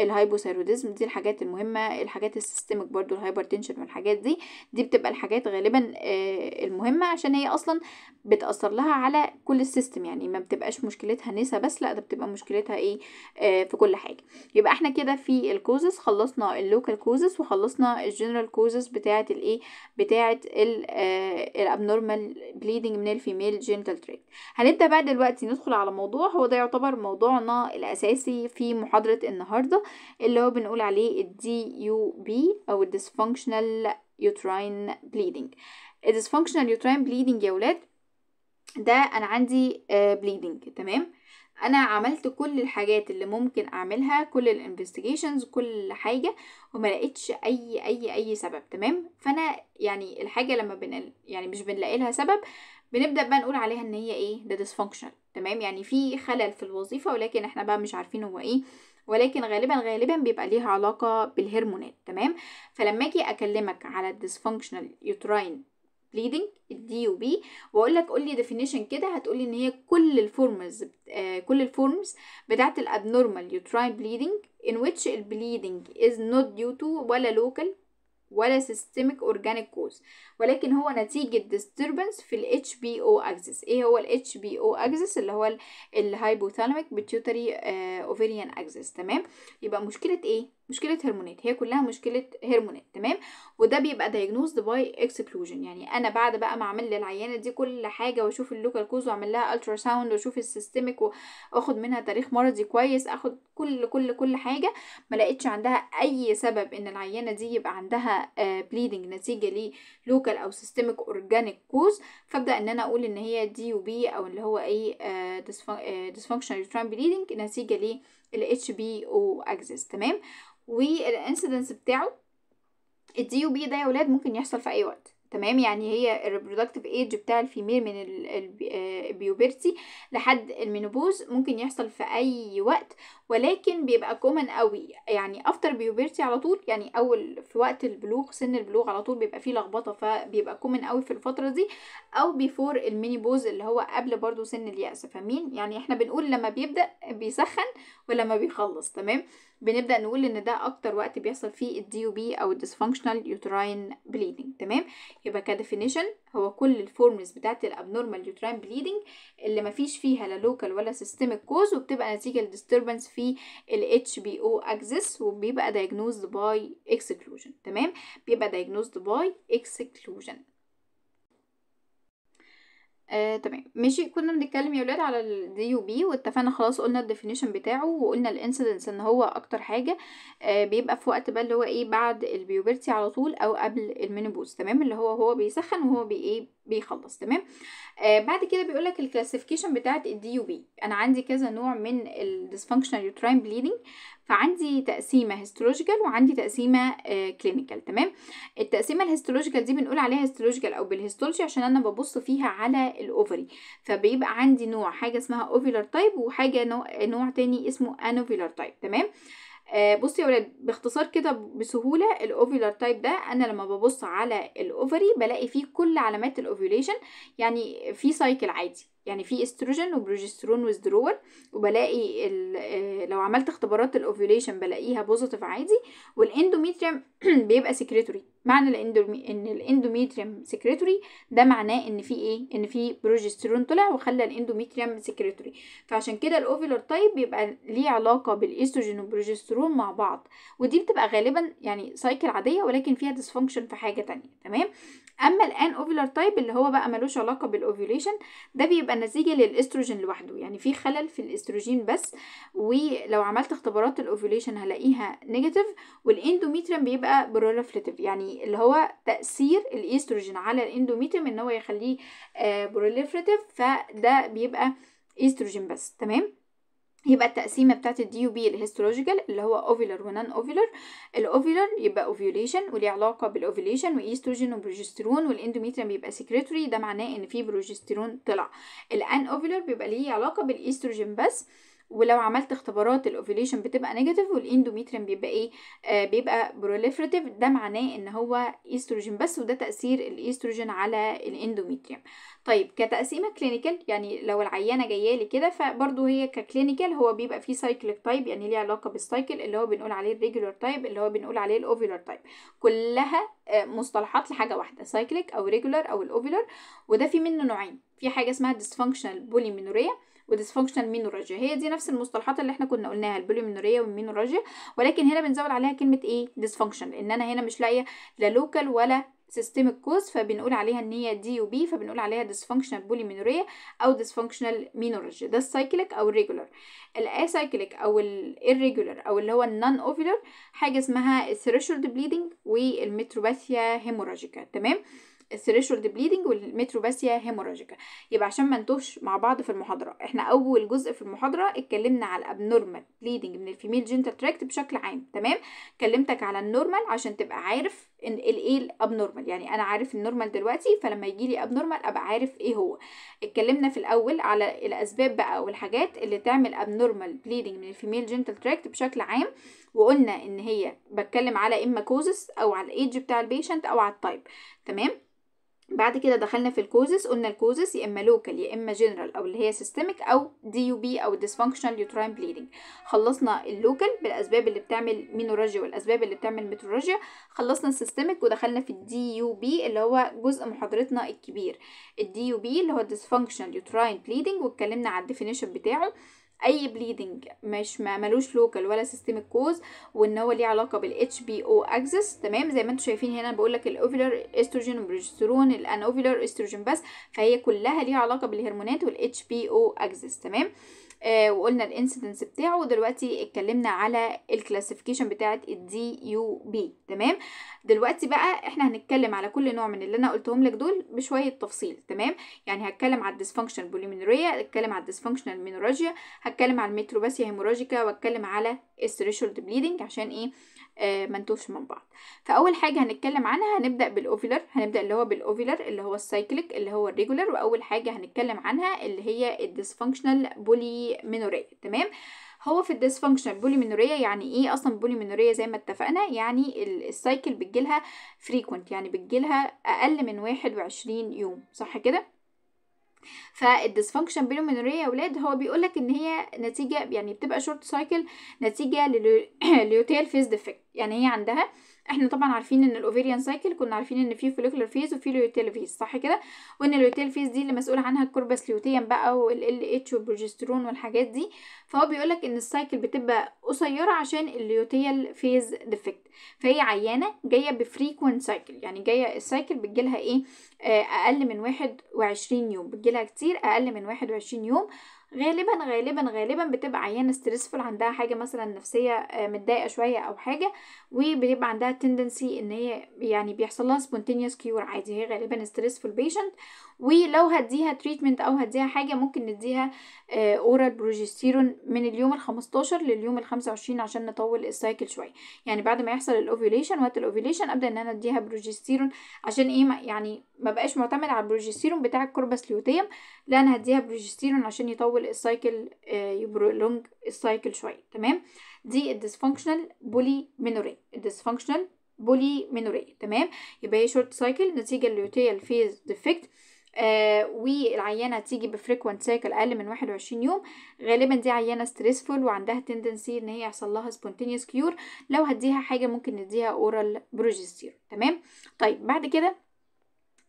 الهايبوثيروديزم دي الحاجات المهمة الحاجات السيستميك برضو الهايبرتنشن والحاجات دي دي بتبقى الحاجات غالبا آه، المهمة عشان هي أصلا بتأثر لها على كل السيستم يعني ما بتبقاش مشكلتها نسا بس لا ده بتبقى مشكلتها ايه آه، في كل حاجة يبقى احنا كده في الكوزز خلصنا اللوكال كوزز وخلصنا الجنرال كوزز بتاعة الايه بتاعة آه، الابنورمال بليدنج من الفيميل جينيتال تريك هنبدأ بقى دلوقتي ندخل على موضوع هو ده يعتبر موضوعنا الأساسي في محاضرة النهاردة اللي هو بنقول عليه الدي يو بي أو Uterine Bleeding ال dysfunctional uterine bleeding يا ولاد ده أنا عندي بليدنج آه، تمام انا عملت كل الحاجات اللي ممكن اعملها كل الانفستيجيشنز كل حاجه وما لقيتش اي اي اي سبب تمام فانا يعني الحاجه لما بن يعني مش بنلاقي لها سبب بنبدا بقى نقول عليها ان هي ايه ده ديسفانكشن تمام يعني في خلل في الوظيفه ولكن احنا بقى مش عارفين هو ايه ولكن غالبا غالبا بيبقى ليها علاقه بالهرمونات تمام فلما اجي اكلمك على الديسفانكشنال يوتراين بليدنج الدي يو بي واقول لك قول لي ديفينيشن كده هتقول لي ان هي كل الفورمز آه كل الفورمز بتاعه الابنورمال يوتراين بليدنج ان ويتش البليدنج از نوت ديو تو ولا لوكال ولا systemic organic cause ولكن هو نتيجة disturbance في ال HBO axis ايه هو ال HBO axis اللي هو الهايبوثالاميك آه، بيتيوتري ovarian axis تمام يبقى مشكلة ايه مشكله هرمونات هي كلها مشكله هرمونات تمام وده بيبقى دايجنوزد باي اكسكلوجن يعني انا بعد بقى ما اعمل للعيانه دي كل حاجه واشوف اللوكال كوز واعمل لها الترا ساوند واشوف السيستمك واخد منها تاريخ مرضي كويس اخد كل كل كل حاجه ما لقيتش عندها اي سبب ان العيانه دي يبقى عندها بليدنج آه، نتيجه للوكال او سيستميك اورجانيك كوز فابدا ان انا اقول ان هي دي بي او اللي هو ايه ديسفانكشنال ترام بليدنج نتيجه ل ال اتش بي او اكسس تمام والانسيدنس بتاعه الدي بي ده يا ولاد ممكن يحصل في اي وقت تمام يعني هي الريبرودكتيف ايج بتاع الفيميل من البيوبرتي آه، لحد المينوبوز ممكن يحصل في اي وقت ولكن بيبقى كومن قوي يعني افتر بيوبرتي على طول يعني اول في وقت البلوغ سن البلوغ على طول بيبقى فيه لخبطه فبيبقى كومن قوي في الفتره دي او بيفور المينيبوز اللي هو قبل برضو سن اليأس فمين يعني احنا بنقول لما بيبدا بيسخن ولما بيخلص تمام بنبدأ نقول إن ده أكتر وقت بيحصل فيه الدي يو بي أو الدysfunctional يوتراين بليدنج تمام يبقى كديفينيشن هو كل الفورمز بتاعت الابنورمال يوتراين بليدنج اللي ما فيش فيها لا لوكال ولا سيستميك كوز وبتبقى نتيجة لديستربنس في الاتش بي او اكسس وبيبقى دايجنوزد باي اكسكلوجن تمام بيبقى دايجنوزد باي اكسكلوجن آه، تمام ماشي كنا بنتكلم يا ولاد على الدي يو بي واتفقنا خلاص قلنا الديفينيشن بتاعه وقلنا الانسيدنس ان هو اكتر حاجه آه بيبقى في وقت بقى اللي هو ايه بعد البيوبرتي على طول او قبل المينيبوز تمام اللي هو هو بيسخن وهو بي ايه بيخلص تمام آه بعد كده بيقول لك الكلاسيفيكيشن بتاعت الدي يو بي انا عندي كذا نوع من الديسفانكشنال يوتراين بليدنج فعندي تقسيمه هيستولوجيكال وعندي تقسيمه كلينيكال آه تمام التقسيمه الهيستولوجيكال دي بنقول عليها هيستولوجيكال او بالهيستولوجي عشان انا ببص فيها على الاوفري فبيبقى عندي نوع حاجه اسمها اوفيلر تايب وحاجه نوع, نوع تاني اسمه انوفيلر تايب تمام آه، بصي يا ولاد باختصار كده بسهوله الاوفيلر تايب ده انا لما ببص على الاوفري بلاقي فيه كل علامات الاوفيوليشن يعني في سايكل عادي يعني في استروجين وبروجسترون وذرول وبلاقي آه، لو عملت اختبارات الاوفيوليشن بلاقيها بوزيتيف عادي والاندوميتريوم بيبقى سكريتوري معنى الاندومي ان الاندوميتريم سكريتوري ده معناه ان في ايه ان في بروجسترون طلع وخلى الاندوميتريم سكريتوري فعشان كده الاوفيلر تايب بيبقى ليه علاقه بالاستروجين والبروجسترون مع بعض ودي بتبقى غالبا يعني سايكل عاديه ولكن فيها ديسفانكشن في حاجه تانية تمام اما الان اوفيلر تايب اللي هو بقى ملوش علاقه بالاوفيليشن ده بيبقى نتيجه للاستروجين لوحده يعني في خلل في الاستروجين بس ولو عملت اختبارات الاوفيليشن هلاقيها نيجاتيف والاندوميتريم بيبقى برولفليتيف يعني يعني اللي هو تاثير الايستروجين على الاندوميتريوم ان هو يخليه بروليفريتيف آه، فده بيبقى ايستروجين بس تمام يبقى التقسيمة بتاعت الدي يو بي الهيستولوجيكال اللي هو اوفيلر ونان اوفيلر الاوفيلر يبقى اوفيوليشن وليه علاقة بالاوفيليشن وايستروجين وبروجسترون والاندوميتريم بيبقى سيكريتوري ده معناه ان في بروجسترون طلع الان اوفيلر بيبقى ليه علاقة بالايستروجين بس ولو عملت اختبارات الاوفيليشن بتبقى نيجاتيف والاندوميتريم بيبقى ايه آه بيبقى بروليفراتيف ده معناه ان هو ايستروجين بس وده تاثير الايستروجين على الاندوميتريم طيب كتقسيمه كلينيكال يعني لو العيانه جايه لي كده فبرضه هي ككلينيكال هو بيبقى فيه سايكليك تايب يعني ليه علاقه بالسايكل اللي هو بنقول عليه الريجولار تايب اللي هو بنقول عليه الاوفيلر تايب كلها آه، مصطلحات لحاجه واحده سايكليك او ريجولار او الاوفيلر وده في منه نوعين في حاجه اسمها ديسفانكشنال بوليمينوريا وديسفانكشنال مينورجيا هي دي نفس المصطلحات اللي احنا كنا قلناها البوليمينوريا والمينورجيا ولكن هنا بنزود عليها كلمه ايه ديسفانكشن لان انا هنا مش لاقيه لا لوكال ولا سيستميك كوز فبنقول عليها ان هي دي وبي فبنقول عليها ديسفانكشنال بوليمينوريا او ديسفانكشنال مينورجيا ده السايكليك او الريجولار الاسايكليك او الريجولر او اللي هو النون اوفيلر حاجه اسمها الثريشولد بليدنج والمتروباثيا هيموراجيكا تمام الثريشولد بليدنج والمتروباسيا هيموراجيكا يبقى عشان ما نتوهش مع بعض في المحاضره احنا اول جزء في المحاضره اتكلمنا على الابنورمال بليدنج من الفيميل جنتال تراكت بشكل عام تمام كلمتك على النورمال عشان تبقى عارف ان الايه الابنورمال يعني انا عارف النورمال دلوقتي فلما يجي لي ابنورمال ابقى عارف ايه هو اتكلمنا في الاول على الاسباب بقى والحاجات اللي تعمل ابنورمال بليدنج من الفيميل جنتال تراكت بشكل عام وقلنا ان هي بتكلم على اما كوزس او على الايدج بتاع البيشنت او على التايب تمام بعد كده دخلنا في الكوزس قلنا الكوزس يا اما لوكال يا اما جنرال او اللي هي سيستميك او دي يو بي او ديسفانكشنال يوتراين بليدنج خلصنا اللوكال بالاسباب اللي بتعمل مينوراجيا والاسباب اللي بتعمل ميتوراجيا خلصنا السيستميك ودخلنا في الدي يو بي اللي هو جزء محاضرتنا الكبير الدي يو بي اللي هو ديسفانكشنال يوتراين بليدنج واتكلمنا على الديفينيشن بتاعه اي بليدنج مش ما ملوش لوكال ولا سيستميك كوز وان هو ليه علاقه بالاتش بي او اكسس تمام زي ما انتم شايفين هنا بقول لك الاوفيلر استروجين وبروجسترون الانوفيلر استروجين بس فهي كلها ليها علاقه بالهرمونات والاتش بي او اكسس تمام آه آه، وقلنا الانسيدنس بتاعه ودلوقتي اتكلمنا على الكلاسيفيكيشن بتاعه الدي يو بي تمام دلوقتي بقى احنا هنتكلم على كل نوع من اللي انا قلتهم لك دول بشويه تفصيل تمام يعني هتكلم على الديسفانكشن بوليمينوريا هتكلم على الديسفانكشنال مينوراجيا هتكلم على الميتروباسيا هيموراجيكا واتكلم على الثريشولد بليدنج عشان ايه آه، منتوش من بعض فاول حاجه هنتكلم عنها هنبدا بالاوفيلر هنبدا اللي هو بالاوفيلر اللي هو السايكليك اللي هو الريجولر واول حاجه هنتكلم عنها اللي هي الديسفانكشنال مينوريا تمام هو في الديسفانكشنال مينوريا يعني ايه اصلا مينوريا زي ما اتفقنا يعني السايكل بتجيلها فريكوينت يعني بتجيلها اقل من 21 يوم صح كده فالديسفانكشن بالمنورية يا ولاد هو بيقولك ان هي نتيجة يعني بتبقى شورت سايكل نتيجة لليوتيل فيز ديفكت يعني هي عندها احنا طبعا عارفين ان الاوفيريان سايكل كنا عارفين ان في فوليكولر فيز وفي لوتيل فيز صح كده وان اللوتيل فيز دي اللي مسؤول عنها الكوربس لوتيان بقى والال اتش والبروجسترون والحاجات دي فهو بيقولك ان السايكل بتبقى قصيره عشان اللوتيل فيز ديفكت فهي عيانه جايه بفريكوينت سايكل يعني جايه السايكل بتجيلها ايه آه، اقل من 21 يوم بتجيلها كتير اقل من 21 يوم غالبا غالبا غالبا بتبقى عيانة ستريسفول عندها حاجة مثلا نفسية آه، متضايقة شوية أو حاجة وبيبقى عندها تندنسي إن هي يعني بيحصل لها سبونتينيوس كيور عادي هي غالبا ستريسفول بيشنت ولو هديها تريتمنت أو هديها حاجة ممكن نديها أورال آه، بروجستيرون من اليوم الخمستاشر لليوم الخمسة وعشرين عشان نطول السايكل شوية يعني بعد ما يحصل الأوفيوليشن وقت الأوفيوليشن أبدأ إن أنا أديها بروجستيرون عشان إيه يعني ما بقاش معتمد على البروجستيرون بتاع الكوربس ليوتيم لا انا هديها بروجستيرون عشان يطول السايكل آه، يبرولونج السايكل شويه تمام دي الديسفانكشنال بولي مينوري الديسفانكشنال بولي مينوري تمام يبقى هي شورت سايكل نتيجه الليوتيال فيز ديفكت آه والعيانه تيجي بفريكوينت سايكل اقل من 21 يوم غالبا دي عيانه ستريسفول وعندها تندنسي ان هي يحصل لها سبونتينيوس كيور لو هديها حاجه ممكن نديها اورال بروجستيرون تمام طيب بعد كده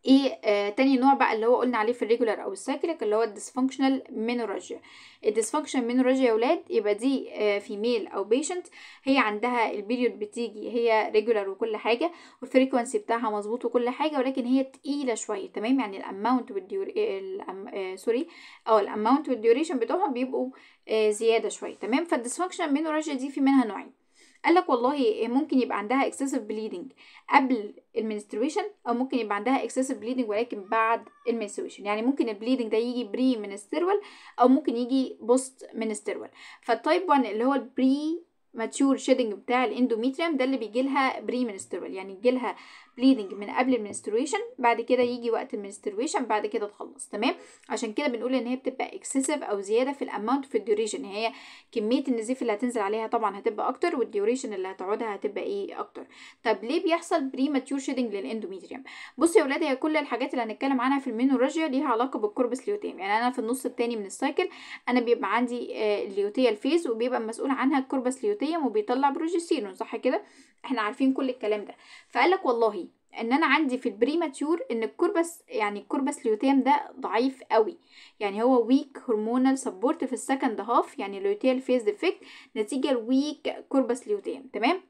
ايه آه تاني نوع بقى اللي هو قلنا عليه في الريجولار او السايكليك اللي هو الديسفانكشنال مينوراجيا الديسفانكشنال مينوراجيا يا ولاد يبقى دي آه في ميل او بيشنت هي عندها البيريود بتيجي هي ريجولار وكل حاجه والفريكوانسي بتاعها مظبوط وكل حاجه ولكن هي تقيله شويه تمام يعني الاماونت والديور الأم... آه سوري او الاماونت والديوريشن بتوعهم بيبقوا آه زياده شويه تمام فالديسفانكشنال مينوراجيا دي في منها نوعين قال لك والله آه، ممكن يبقى عندها excessive bleeding قبل المنستريشن او ممكن يبقى عندها excessive bleeding ولكن بعد المنستريشن يعني ممكن البليدنج ده يجي بري منسترول او ممكن يجي بوست منسترول فالتايب 1 اللي هو البري ماتيور شيدنج بتاع الاندوميتريوم ده اللي بيجي لها بري منسترول يعني يجي لها بليدنج من قبل المنستريشن بعد كده يجي وقت المنستريشن بعد كده تخلص تمام عشان كده بنقول ان هي بتبقى اكسسيف او زياده في الاماونت في الديوريشن يعني هي كميه النزيف اللي هتنزل عليها طبعا هتبقى اكتر والديوريشن اللي هتقعدها هتبقى ايه اكتر طب ليه بيحصل بري شيدنج للاندوميتريوم بصوا يا اولاد هي كل الحاجات اللي هنتكلم عنها في المينورجيا ليها علاقه بالكوربس ليوتيم يعني انا في النص الثاني من السايكل انا بيبقى عندي آه، الليوتيال فيز وبيبقى مسؤول عنها الكوربس ليوتيم وبيطلع بروجستيرون صح كده احنا عارفين كل الكلام ده فقال لك والله ان انا عندي في البريماتيور ان الكوربس يعني الكوربس ليوتيم ده ضعيف قوي يعني هو ويك هرمونال سبورت في السكند هاف يعني لوتيال فيز ديفكت نتيجه الويك كوربس ليوتيم تمام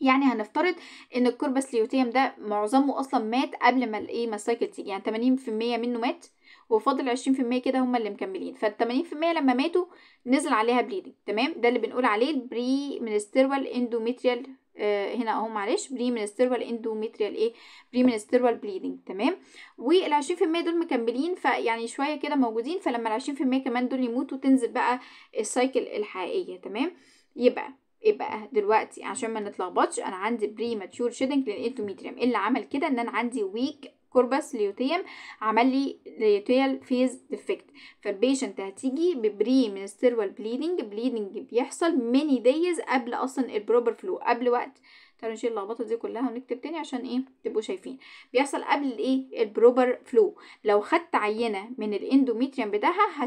يعني هنفترض ان الكوربس ليوتيم ده معظمه اصلا مات قبل ما الايه ما السايكل تيجي يعني 80% منه مات وفاضل 20% كده هم اللي مكملين فال 80% لما ماتوا نزل عليها بليدنج تمام ده اللي بنقول عليه البري منسترول اندوميتريال آه، هنا اهو معلش بريمنسترول اندوميتريال ايه بريمنسترول بليدنج تمام وال 20% دول مكملين فيعني شويه كده موجودين فلما ال 20% كمان دول يموتوا تنزل بقى السايكل الحقيقيه تمام يبقى يبقى دلوقتي عشان ما نتلخبطش انا عندي بري ماتشور شيدنج للانتوميتريم اللي عمل كده ان انا عندي ويك كوربس ليوتيم عمل لي ليوتيال فيز ديفكت فالبيشنت هتيجي ببري منستيروال بليدنج بليدنج بيحصل ميني دايز قبل اصلا البروبر فلو قبل وقت تعالوا نشيل اللخبطه دي كلها ونكتب تاني عشان ايه تبقوا شايفين بيحصل قبل الايه البروبر فلو لو خدت عينه من الاندوميتريم بتاعها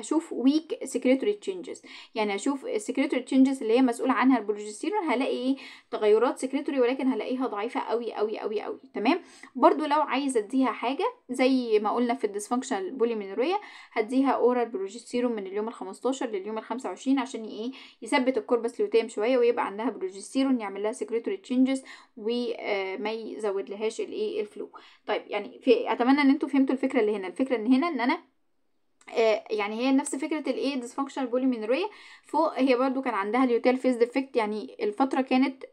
هشوف ويك سكريتوري تشينجز يعني هشوف السكريتوري تشينجز اللي هي مسؤول عنها البروجستيرون هلاقي ايه تغيرات سكريتوري ولكن هلاقيها ضعيفه قوي قوي قوي قوي تمام برضو لو عايزه اديها حاجه زي ما قلنا في الديسفانكشنال بوليمينوريا هديها اورال بروجستيرون من اليوم ال15 لليوم ال25 عشان ايه يثبت الكوربس لوتام شويه ويبقى عندها بروجستيرون يعمل لها سكريتوري الريجوليتوري changes وما آه، يزود لهاش الايه الفلو طيب يعني في اتمنى ان انتم فهمتوا الفكره اللي هنا الفكره ان هنا ان انا آه، يعني هي نفس فكرة الايه dysfunctional بوليمينوريا فوق هي برضو كان عندها اليوتيل فيز ديفكت يعني الفترة كانت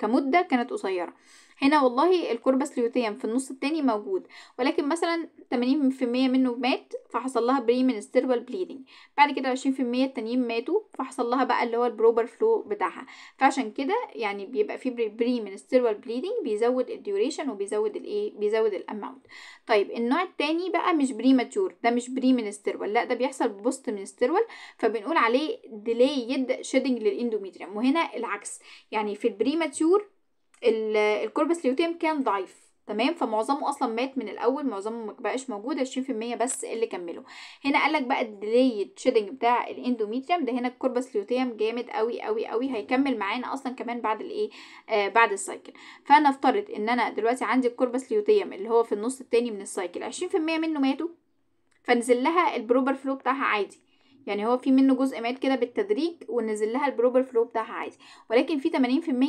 كمدة كانت قصيرة هنا والله الكوربس ليوتيم في النص التاني موجود ولكن مثلا 80% منه مات فحصل لها بري منستيربال بليدنج بعد كده 20% التانيين ماتوا فحصل لها بقى اللي هو البروبر فلو بتاعها فعشان كده يعني بيبقى في بري منستيربال بليدنج بيزود الديوريشن وبيزود الايه بيزود الاماونت طيب النوع التاني بقى مش بري ماتور ده مش بري منستيربال لا ده بيحصل بوست من منستيربال فبنقول عليه ديليد شيدنج للاندوميتريوم وهنا العكس يعني في البري ماتور الكوربس ليوتيم كان ضعيف تمام فمعظمه اصلا مات من الاول معظمه ما بقاش موجود 20% بس اللي كملوا هنا قال لك بقى الديليد شيدنج بتاع الاندوميتريم ده هنا الكوربس ليوتيم جامد قوي قوي قوي هيكمل معانا اصلا كمان بعد الايه آه بعد السايكل فنفترض ان انا دلوقتي عندي الكوربس ليوتيم اللي هو في النص التاني من السايكل 20% منه ماتوا فنزل لها البروبر فلو بتاعها عادي يعني هو في منه جزء مات كده بالتدريج ونزل لها البروبر فلو بتاعها عادي ولكن في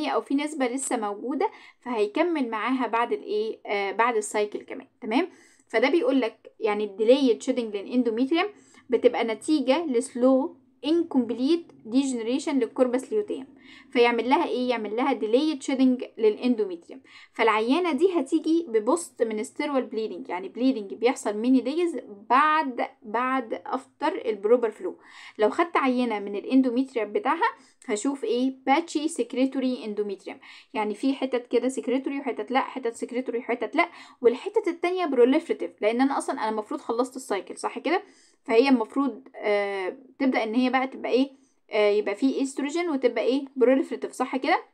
80% او في نسبه لسه موجوده فهيكمل معاها بعد الايه آه بعد السايكل كمان تمام فده بيقول لك يعني الديليد شيدنج للاندوميتريوم بتبقى نتيجه لسلو incomplete degeneration للكوربس ليوتيم فيعمل لها ايه يعمل لها delayed shedding للاندوميتريوم فالعيانه دي هتيجي ببوست من منستيرول bleeding يعني bleeding بيحصل ميني دايز بعد بعد افتر البروبر فلو لو خدت عينه من الاندوميتريوم بتاعها هشوف ايه باتشي سكريتوري اندوميتريوم يعني في حتت كده سكريتوري وحتت لا حتت سكريتوري وحتت لا والحتت التانية بروليفريتيف لان انا اصلا انا المفروض خلصت السايكل صح كده فهي المفروض آه تبدا ان هي بقى تبقى ايه آه يبقى في استروجين وتبقى ايه بروليفريتيف صح كده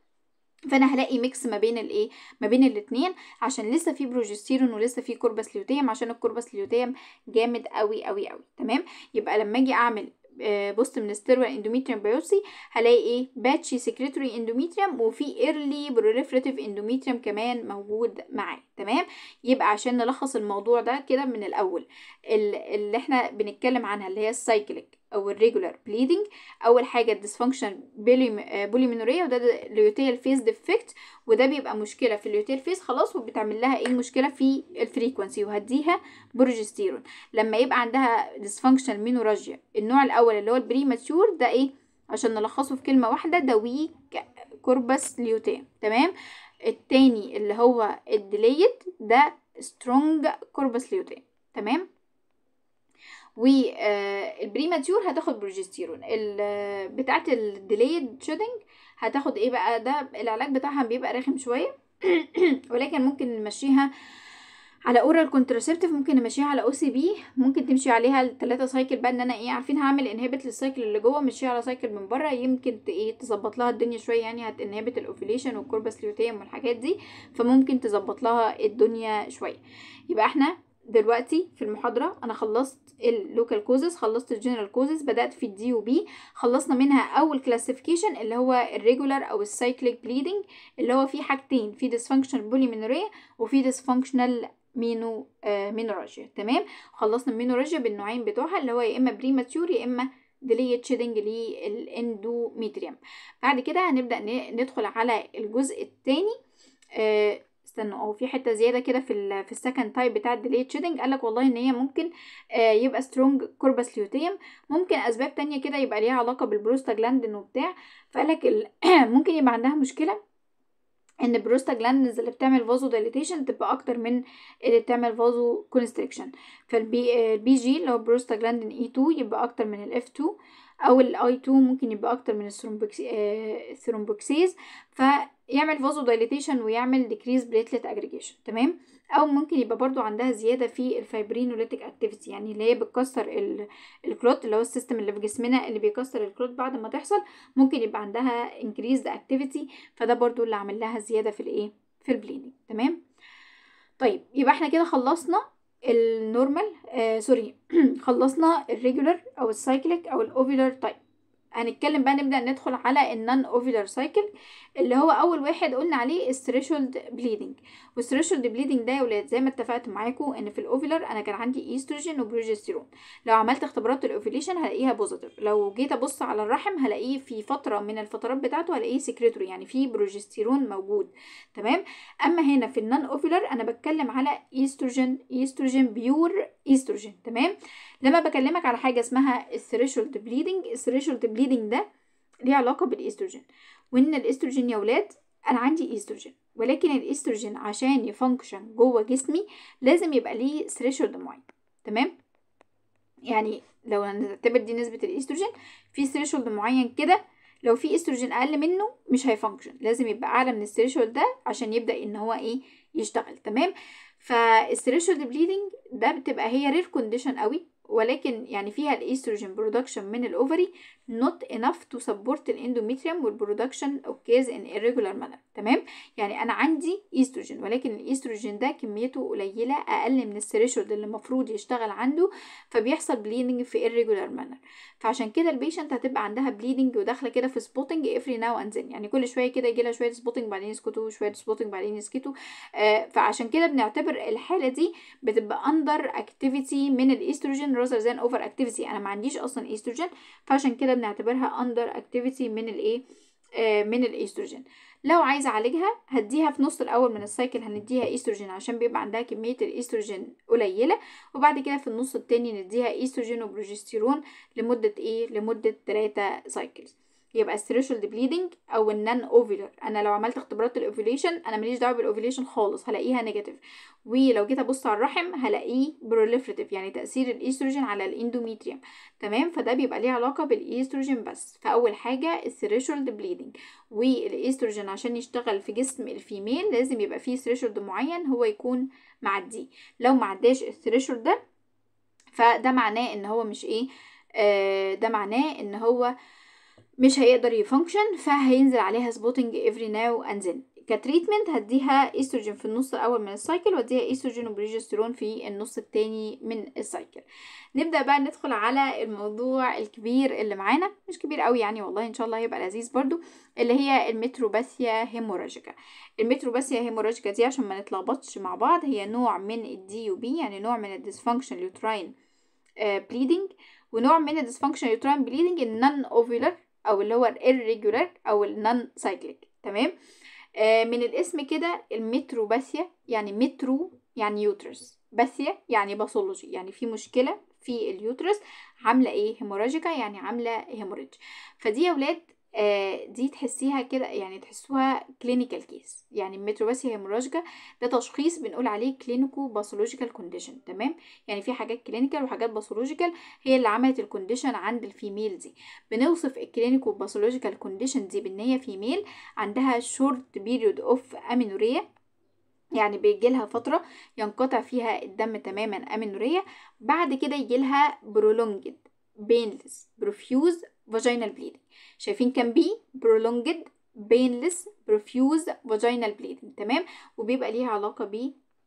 فانا هلاقي ميكس ما بين الايه ما بين الاثنين عشان لسه في بروجستيرون ولسه في كوربس ليوتيم عشان الكوربس ليوتيم جامد قوي قوي قوي تمام يبقى لما اجي اعمل بوست من منستيريال اندوميتريم بايوبسي هلاقي ايه باتشي سيكريتوري اندوميتريم وفي ايرلي بروليفريتيف اندوميتريم كمان موجود معاه تمام يبقى عشان نلخص الموضوع ده كده من الاول اللي احنا بنتكلم عنها اللي هي السايكليك او الريجولار بليدنج اول حاجه الديسفانكشن بوليمينوريا وده اليوتيل فيز ديفكت وده بيبقى مشكله في اليوتيل فيز خلاص وبتعمل لها ايه مشكله في الفريكونسي وهديها بروجستيرون لما يبقى عندها ديسفانكشن مينوراجيا النوع الاول اللي هو البريماتشور ده ايه عشان نلخصه في كلمه واحده ده ويك كوربس ليوتين تمام التاني اللي هو الديليت ده سترونج كوربس ليوتين تمام والبريماتور آه، هتاخد بروجستيرون آه، بتاعه الديليت شودنج هتاخد ايه بقى ده العلاج بتاعها بيبقى رخم شويه ولكن ممكن نمشيها آه على اورال كونتراسبتيف ممكن امشيها على او سي بي ممكن تمشي عليها الثلاثه سايكل بقى ان انا ايه عارفين هعمل انهبت للسايكل اللي جوه مشيها على سايكل من بره يمكن ايه تظبط لها الدنيا شويه يعني هتنهبت الاوفيليشن والكوربس ليوتيم والحاجات دي فممكن تظبط لها الدنيا شويه يبقى احنا دلوقتي في المحاضرة أنا خلصت اللوكال كوزز خلصت الجنرال كوزز بدأت في الدي وبي خلصنا منها أول كلاسيفيكيشن اللي هو الريجولار أو السايكليك بليدنج اللي هو فيه حاجتين في ديسفانكشنال بوليمينوريا وفي ديسفانكشنال مينو آه مينورالجيا تمام خلصنا المينورالجيا بالنوعين بتوعها اللي هو يا اما بريماتيور يا اما ديليت شيدنج للاندوميتريم بعد كده هنبدا ندخل على الجزء الثاني آه استنوا اهو في حته زياده كده في في السكند تايب بتاع الديليت شيدنج قالك والله ان هي ممكن آه يبقى سترونج كوربس ليوتيم ممكن اسباب تانية كده يبقى ليها علاقه بالبروستاجلاندين وبتاع فقالك ممكن يبقى عندها مشكله ان البروستاجلاندز اللي بتعمل فازو ديليتيشن تبقى اكتر من اللي بتعمل فازو كونستريكشن فالبي جي آه، اللي هو بروستا اي 2 e يبقى اكتر من الاف 2 او الاي 2 ممكن يبقى اكتر من الثرومبوكسيز آه، فيعمل فازو ديليتيشن ويعمل ديكريز بليتلت اجريجيشن تمام او ممكن يبقى برضو عندها زياده في الفايبرينوليتيك اكتيفيتي يعني اللي هي بتكسر الكلوت اللي هو السيستم اللي في جسمنا اللي بيكسر الكلوت بعد ما تحصل ممكن يبقى عندها انكريزد اكتيفيتي فده برضو اللي عامل لها زياده في الايه في البليدنج تمام طيب يبقى احنا كده خلصنا النورمال آه سوري خلصنا الريجولر او السايكليك او الاوفيلر تايب هنتكلم بقى نبدأ ندخل على النون اوفيلر سايكل اللي هو أول واحد قلنا عليه الثريشولد بليدنج والثريشولد بليدنج ده يا ولاد زي ما اتفقت معاكم إن في الأوفيلر أنا كان عندي إيستروجين وبروجستيرون لو عملت اختبارات الأوفيليشن هلاقيها بوزيتيف لو جيت أبص على الرحم هلاقيه في فترة من الفترات بتاعته هلاقيه سكريتوري يعني في بروجستيرون موجود تمام أما هنا في النون اوفيلر أنا بتكلم على إيستروجين إيستروجين بيور إيستروجين تمام لما بكلمك على حاجه اسمها الثريشولد بليدنج الثريشولد بليدنج ده ليه علاقه بالاستروجين وان الاستروجين يا ولاد انا عندي استروجين ولكن الاستروجين عشان يفانكشن جوه جسمي لازم يبقى ليه ثريشولد معين تمام يعني لو هنعتبر دي نسبه الاستروجين في ثريشولد معين كده لو في استروجين اقل منه مش هيفانكشن لازم يبقى اعلى من الثريشولد ده عشان يبدا ان هو ايه يشتغل تمام فالثريشولد بليدنج ده بتبقى هي رير كونديشن قوي ولكن يعني فيها الايستروجين برودكشن من الاوفري not enough to support the endometrium والبرودكشن of كيرز in irregular manner تمام يعني انا عندي ايستروجين ولكن الايستروجين ده كميته قليله اقل من الثريشولد اللي المفروض يشتغل عنده فبيحصل بليدنج في irregular manner فعشان كده البيشنت هتبقى عندها بليدنج وداخله كده في سبوتنج افري ناو اند ذن يعني كل شويه كده يجي لها شويه سبوتنج بعدين يسكتوا شويه سبوتنج بعدين يسكتوا آه فعشان كده بنعتبر الحاله دي بتبقى اندر اكتيفيتي من الايستروجين rather than اوفر اكتيفيتي انا ما عنديش اصلا ايستروجين فعشان كده نعتبرها اندر اكتيفيتي من الايه من الاستروجين لو عايزه اعالجها هديها في نص الاول من السايكل هنديها ايستروجين عشان بيبقى عندها كميه الايستروجين قليله وبعد كده في النص التاني نديها ايستروجين وبروجستيرون لمده ايه لمده 3 سايكلز يبقى السيريشولد بليدنج او النان اوفيلر انا لو عملت اختبارات الاوفيليشن انا ماليش دعوه بالاوفيليشن خالص هلاقيها نيجاتيف ولو جيت ابص على الرحم هلاقيه بروليفريتيف يعني تاثير الايستروجين على الاندوميتريوم تمام فده بيبقى ليه علاقه بالايستروجين بس فاول حاجه السيريشولد بليدنج والايستروجين عشان يشتغل في جسم الفيميل لازم يبقى فيه سيريشولد معين هو يكون معديه لو معداش الثريشولد ده فده معناه ان هو مش ايه آه ده معناه ان هو آه مش هيقدر يفانكشن فهينزل عليها سبوتنج افري ناو اند ذن كتريتمنت هديها استروجين في النص الاول من السايكل واديها استروجين وبروجسترون في النص التاني من السايكل نبدا بقى ندخل على الموضوع الكبير اللي معانا مش كبير قوي يعني والله ان شاء الله هيبقى لذيذ برضو اللي هي المتروباثيا هيموراجيكا المتروباثيا هيموراجيكا دي عشان ما نتلخبطش مع بعض هي نوع من الدي يو بي يعني نوع من الديسفانكشن اليوتراين بليدنج ونوع من الديسفانكشن يوتراين بليدنج النون اوفيلر او اللي هو الريجولار او النون سايكليك تمام آه من الاسم كده المترو باسيا يعني مترو يعني يوترس باسيا يعني باثولوجي يعني في مشكله في اليوترس عامله ايه هيموراجيكا يعني عامله هيموريج فدي يا ولاد آه، دي تحسيها كده يعني تحسوها كلينيكال كيس يعني المتروباسيا هيموراجيكا ده تشخيص بنقول عليه كلينيكو باثولوجيكال كونديشن تمام يعني في حاجات كلينيكال وحاجات باثولوجيكال هي اللي عملت الكونديشن عند الفيميل دي بنوصف الكلينيكو باثولوجيكال كونديشن دي بان هي فيميل عندها شورت بيريود اوف امينوريا يعني بيجيلها فترة ينقطع فيها الدم تماما أمينوريا بعد كده يجيلها برولونجد بينلس بروفيوز vaginal bleeding شايفين كان بي prolonged painless profuse vaginal bleeding تمام وبيبقى ليها علاقة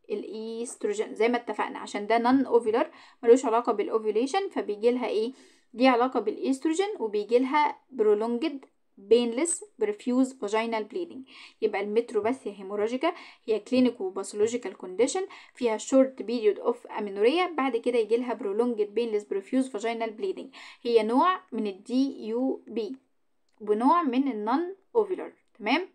بالايستروجين زي ما اتفقنا عشان ده non ovular ملوش علاقة بالاوفيليشن فبيجي لها ايه دي علاقة بالايستروجين وبيجي لها prolonged painless بريفيوز vaginal bleeding يبقى المتروباثيا هيموراجيكا هي clinical وباثولوجيكال كونديشن فيها شورت بيريود اوف امينوريا بعد كده يجي لها prolonged painless بريفيوز vaginal bleeding هي نوع من الدي يو بي ونوع من النون اوفيلر تمام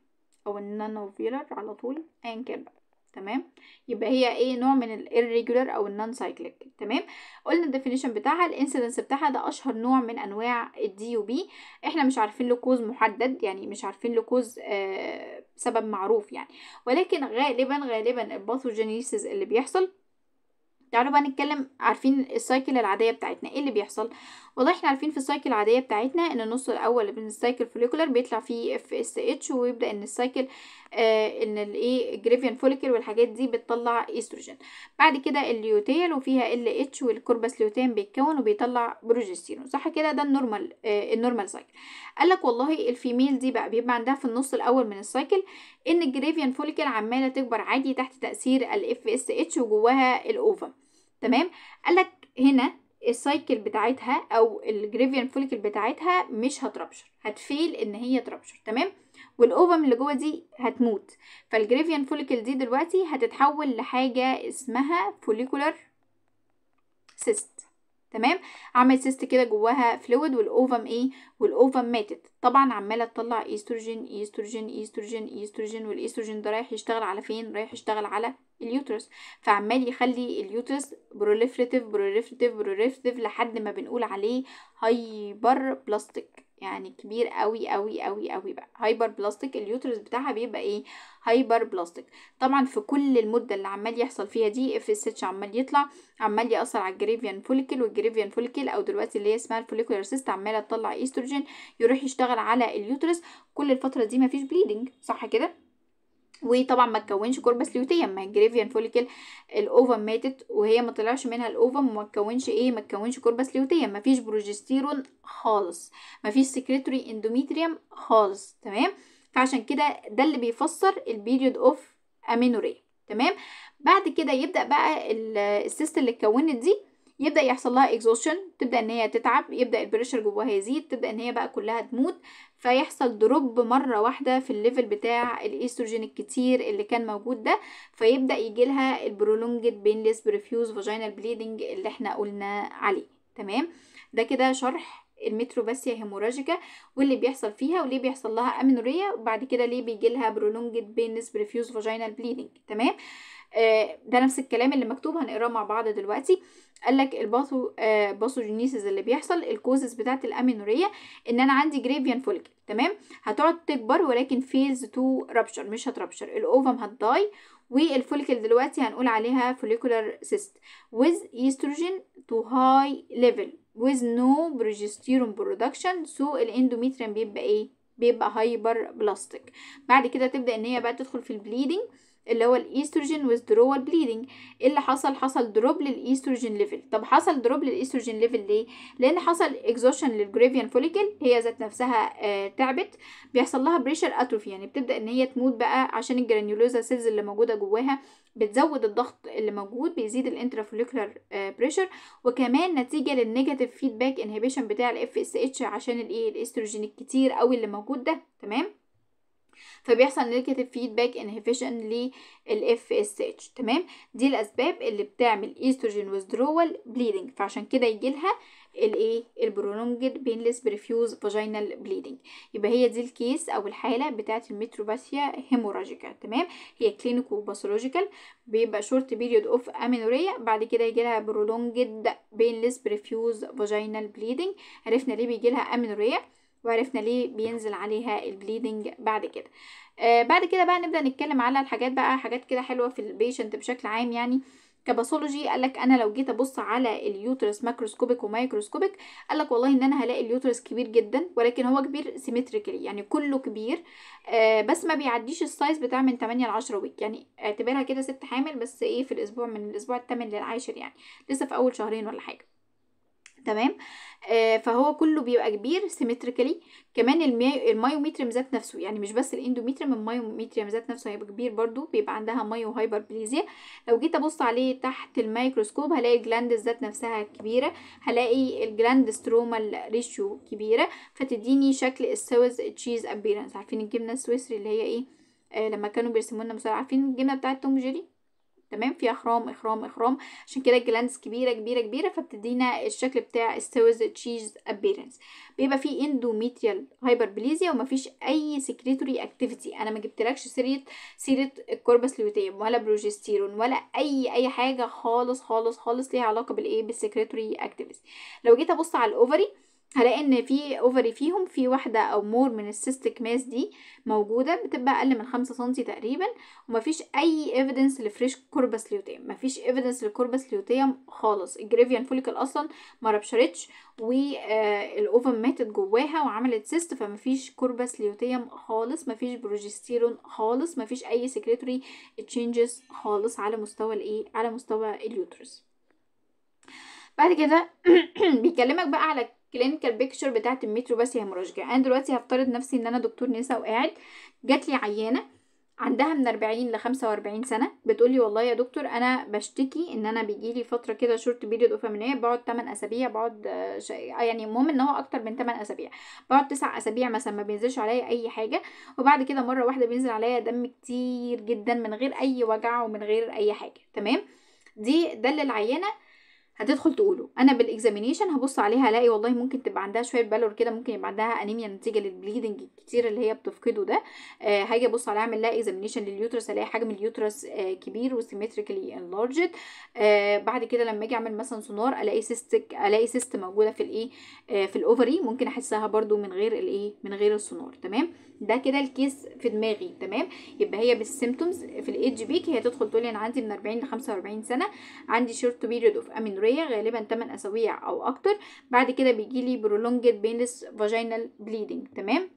او النون اوفيلر على طول ايا كان بقى تمام يبقى هي ايه نوع من irregular او النون cyclic تمام قلنا الديفينيشن بتاعها الانسيدنس بتاعها ده اشهر نوع من انواع الدي يو بي احنا مش عارفين له كوز محدد يعني مش عارفين له كوز آه سبب معروف يعني ولكن غالبا غالبا الباثوجينيسيس اللي بيحصل تعالوا بقى نتكلم عارفين السايكل العاديه بتاعتنا ايه اللي بيحصل والله احنا عارفين في السايكل العاديه بتاعتنا ان النص الاول من السايكل فوليكولر بيطلع فيه اف اس اتش ويبدا ان السايكل آه ان الايه الجريفيان فوليكل والحاجات دي بتطلع استروجين بعد كده اليوتيل وفيها ال اتش والكوربس ليوتين بيتكون وبيطلع بروجستيرون صح كده ده النورمال آه النورمال سايكل قال لك والله الفيميل دي بقى بيبقى عندها في النص الاول من السايكل ان الجريفيان فوليكل عماله تكبر عادي تحت تاثير الاف اس اتش وجواها الاوفا تمام قالك هنا السايكل بتاعتها او الجريفيان فوليكل بتاعتها مش هتربشر هتفيل ان هي تربشر تمام والاوفم اللي جوه دي هتموت فالجريفيان فوليكل دي دلوقتي هتتحول لحاجه اسمها فوليكولر سيست تمام عملت سيست كده جواها فلويد والاوفم ايه والاوفم ماتت طبعا عماله تطلع ايستروجين ايستروجين ايستروجين ايستروجين والايستروجين ده رايح يشتغل على فين رايح يشتغل على اليوترس فعمال يخلي اليوترس بروليفريتيف بروليفريتيف بروليفريتيف لحد ما بنقول عليه هايبر بلاستيك يعني كبير قوي قوي قوي قوي بقى هايبر بلاستيك اليوترس بتاعها بيبقى ايه هايبر بلاستيك طبعا في كل المده اللي عمال يحصل فيها دي اف اس اتش عمال يطلع عمال ياثر على الجريفيان فوليكل والجريفيان فوليكل او دلوقتي اللي هي اسمها الفوليكولار سيست عماله تطلع ايستروجين يروح يشتغل على اليوترس كل الفتره دي مفيش بليدنج صح كده وطبعا ما تكونش كوربس ليوتيم ما الجريفيان فوليكل الاوفم ماتت وهي ما طلعش منها الاوفم ما تكونش ايه ما تكونش كوربس ليوتيم ما فيش بروجستيرون خالص ما فيش سكريتوري اندوميتريم خالص تمام فعشان كده ده اللي بيفسر البيريود اوف امينوريا تمام بعد كده يبدا بقى السيست اللي اتكونت دي يبدا يحصل لها اكزوشن تبدا ان هي تتعب يبدا البريشر جواها يزيد تبدا ان هي بقى كلها تموت فيحصل دروب مرة واحدة في الليفل بتاع الاستروجين الكتير اللي كان موجود ده فيبدأ يجيلها البرولونجد بينلس بريفيوز فاجينال بليدنج اللي احنا قلنا عليه تمام ده كده شرح المتروباسيا هيموراجيكا واللي بيحصل فيها وليه بيحصل لها امينوريا وبعد كده ليه بيجي لها برولونجد بينس بريفيوز فاجينال بليدنج تمام آه، ده نفس الكلام اللي مكتوب هنقراه مع بعض دلوقتي قال لك الباثو آه باثوجينيسيس اللي بيحصل الكوزز بتاعه الامينوريه ان انا عندي جريفيان فولك تمام هتقعد تكبر ولكن فيز تو رابشر مش هترابشر الاوفم هتداي والفوليكل دلوقتي هنقول عليها فوليكولار سيست with estrogen to high level with no progesterone production سو so الاندوميتريم بيبقى ايه بيبقى هايبر بلاستيك بعد كده تبدا ان هي بقى تدخل في البليدنج اللي هو الايستروجين withdrawal bleeding إيه اللي حصل حصل دروب للايستروجين ليفل طب حصل دروب للايستروجين ليفل ليه لان حصل اكزوشن للجريفيان فوليكل هي ذات نفسها آه تعبت بيحصل لها بريشر اتروفي يعني بتبدا ان هي تموت بقى عشان الجرانيولوزا سيلز اللي موجوده جواها بتزود الضغط اللي موجود بيزيد الانترافوليكولار آه، بريشر وكمان نتيجه للنيجاتيف فيدباك انهبيشن بتاع الاف اس اتش عشان الايه الاستروجين الكتير قوي اللي موجود ده تمام فبيحصل نيجاتيف فيدباك انهيفيشن للاف اس اتش تمام دي الاسباب اللي بتعمل ايستروجين وذرول بليدنج فعشان كده يجيلها الايه البرولونجد بينلس بريفيوز فاجينال بليدنج يبقى هي دي الكيس او الحاله بتاعه الميتروباثيا هيموراجيكا تمام هي كلينيكو باثولوجيكال بيبقى شورت بيريود اوف امينوريا بعد كده يجي لها برولونجد بينلس بريفيوز فاجينال بليدنج عرفنا ليه بيجي لها امينوريا وعرفنا ليه بينزل عليها البليدنج بعد كده آه بعد كده بقى نبدا نتكلم على الحاجات بقى حاجات كده حلوه في البيشنت بشكل عام يعني كباثولوجي قال لك انا لو جيت ابص على اليوترس ماكروسكوبيك ومايكروسكوبيك قال لك والله ان انا هلاقي اليوترس كبير جدا ولكن هو كبير سيمتريكلي يعني كله كبير آه بس ما بيعديش السايز بتاع من 8 ل 10 ويك يعني اعتبرها كده ست حامل بس ايه في الاسبوع من الاسبوع الثامن للعاشر يعني لسه في اول شهرين ولا حاجه تمام آه فهو كله بيبقى كبير سيمتريكالي كمان المي... المايوميتريم ذات نفسه يعني مش بس الاندوميتريم المايوميتريم ذات نفسه هيبقى كبير برضو بيبقى عندها مايو هايبر بليزيا لو جيت ابص عليه تحت الميكروسكوب هلاقي الجلاند ذات نفسها كبيره هلاقي الجلاند سترومال ريشيو كبيره فتديني شكل السويس تشيز ابيرنس عارفين الجبنه السويسري اللي هي ايه آه لما كانوا بيرسموا لنا عارفين الجبنه بتاعه توم جيري تمام فيها اخرام اخرام اخرام عشان كده الجلاندز كبيره كبيره كبيره فبتدينا الشكل بتاع السوز تشيز ابيرنس بيبقى فيه اندوميتريال هايبربليزيا ومفيش اي سكريتوري اكتيفيتي انا ما جبتلكش سيره سيره الكوربس لوتيم ولا بروجستيرون ولا اي اي حاجه خالص خالص خالص ليها علاقه بالايه بالسكريتوري اكتيفيتي لو جيت ابص على الاوفري هلاقي ان في اوفري فيهم في واحده او مور من السيستيك ماس دي موجوده بتبقى اقل من خمسة سنتي تقريبا ومفيش اي ايفيدنس لفريش كوربس ليوتيم مفيش ايفيدنس لكوربس ليوتيم خالص الجريفيان فوليكل اصلا ما ربشرتش والاوفم آه، ماتت جواها وعملت سيست فمفيش كوربس ليوتيم خالص مفيش بروجستيرون خالص مفيش اي سكريتوري تشينجز خالص على مستوى الايه على مستوى اليوترس بعد كده بيكلمك بقى على كلينيكال بيكتشر بتاعه المترو بس يا مراجع انا دلوقتي هفترض نفسي ان انا دكتور نساء وقاعد جات لي عيانه عندها من 40 ل 45 سنه بتقولي والله يا دكتور انا بشتكي ان انا بيجيلي فتره كده شورت بيريد اوف بقعد 8 اسابيع بقعد ش... يعني المهم ان هو اكتر من 8 اسابيع بقعد 9 اسابيع مثلا ما بينزلش عليا اي حاجه وبعد كده مره واحده بينزل عليا دم كتير جدا من غير اي وجع ومن غير اي حاجه تمام دي ده اللي العيانه هتدخل تقوله انا بالاكزامينيشن هبص عليها الاقي والله ممكن تبقى عندها شويه بالور كده ممكن يبقى عندها انيميا نتيجه للبليدنج الكتير اللي هي بتفقده ده آه هاجي ابص عليها اعمل لها اكزامينيشن لليوترس الاقي حجم اليوترس آه كبير وسيمتريكلي انلارجد آه بعد كده لما اجي اعمل مثلا سونار الاقي سيستك الاقي سيست موجوده في الايه آه في الاوفري ممكن احسها برده من غير الايه من غير السونار تمام ده كده الكيس في دماغي تمام يبقى هي بالسيمتومز في الايدج بيك هي تدخل تقول لي انا عندي من 40 ل 45 سنه عندي شورت بيريد اوف امين الحرية غالبا 8 أسابيع أو أكتر بعد كده بيجيلي prolonged بينس vaginal bleeding تمام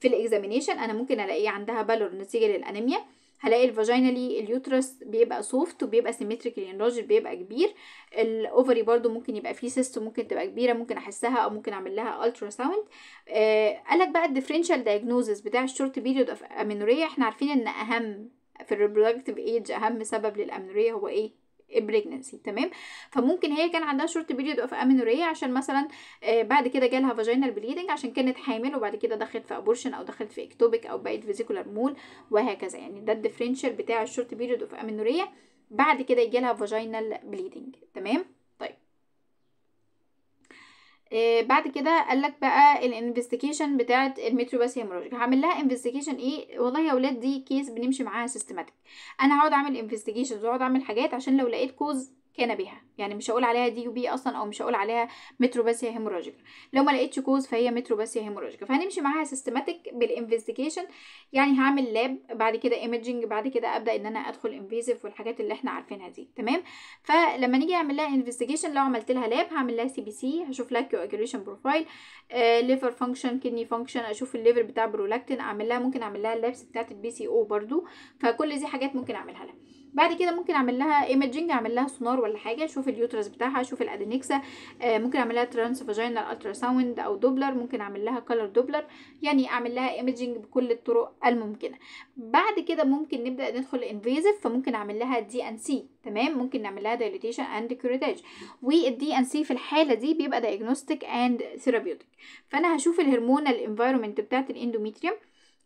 في الاكزامينيشن انا ممكن الاقي عندها بالور نتيجه للانيميا هلاقي الفاجينالي اليوترس بيبقى سوفت وبيبقى سيمتريكلي الراجل بيبقى كبير الاوفري برضو ممكن يبقى فيه سيست ممكن تبقى كبيره ممكن احسها او ممكن اعمل لها الترا ساوند آه قالك بقى الديفرنشال دايجنوزس بتاع الشورت بيريود اوف امينوريا احنا عارفين ان اهم في الريبرودكتيف ايج اهم سبب للامينوريا هو ايه pregnancy تمام فممكن هي كان عندها short period of amenorrhea عشان مثلا آه، بعد كده جالها vaginal bleeding عشان كانت حامل وبعد كده دخلت في abortion او دخلت في اكتوبك او بقت vesicular مول وهكذا يعني ده الديفرنشال بتاع الشورت period of amenorrhea بعد كده يجي لها vaginal bleeding تمام آه، بعد كده قال لك بقى الانفستيجيشن بتاعه المترو باس هيموراجيك هعمل لها انفستيجيشن ايه والله يا اولاد دي كيس بنمشي معاها سيستماتيك انا هقعد اعمل انفستيجيشنز واقعد اعمل حاجات عشان لو لقيت كوز كان بها يعني مش هقول عليها دي بي اصلا او مش هقول عليها مترو متروباسيا هيموراجيكا لو ما لقيتش كوز فهي مترو متروباسيا هيموراجيكا فهنمشي معاها سيستماتيك بالانفستيجيشن يعني هعمل لاب بعد كده ايمجنج بعد كده ابدا ان انا ادخل انفيزيف والحاجات اللي احنا عارفينها دي تمام فلما نيجي اعمل لها انفستيجيشن لو عملت لها لاب هعمل لها سي بي سي هشوف لها كواجوليشن بروفايل ليفر فانكشن كدني فانكشن اشوف الليفر بتاع برولاكتين اعمل لها ممكن اعمل لها اللابس بتاعت البي سي او برده فكل دي حاجات ممكن اعملها لها بعد كده ممكن اعمل لها ايمجنج اعمل لها سونار ولا حاجه اشوف اليوترس بتاعها اشوف الادينكسا آه ممكن اعمل لها ترانس فاجينال الترا ساوند او دوبلر ممكن اعمل لها كلر دوبلر يعني اعمل لها ايمجنج بكل الطرق الممكنه بعد كده ممكن نبدا ندخل انفيزف فممكن اعمل لها دي ان سي تمام ممكن نعمل لها دايليتيشن اند كيوريتاج والدي ان سي في الحاله دي بيبقى دايجنوستيك اند ثيرابيوتيك فانا هشوف الهرمونال انفايرمنت بتاعت الاندوميتريوم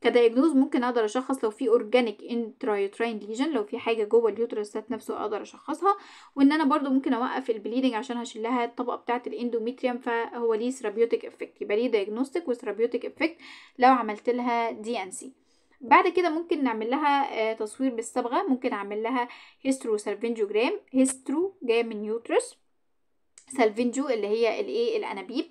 كدايجنوز ممكن اقدر اشخص لو في اورجانيك انترايوتراين ليجن لو في حاجه جوه اليوترس ذات نفسه اقدر اشخصها وان انا برضو ممكن اوقف البليدنج عشان هشيل لها الطبقه بتاعه الاندوميتريم فهو ليه ثيرابيوتيك افكت يبقى ليه دايجنوستيك وثيرابيوتيك افكت لو عملت لها دي ان سي بعد كده ممكن نعمل لها آه، تصوير بالصبغه ممكن اعمل لها هيسترو سالفنجوجرام هيسترو جاي من يوترس سالفينجو اللي هي الايه الانابيب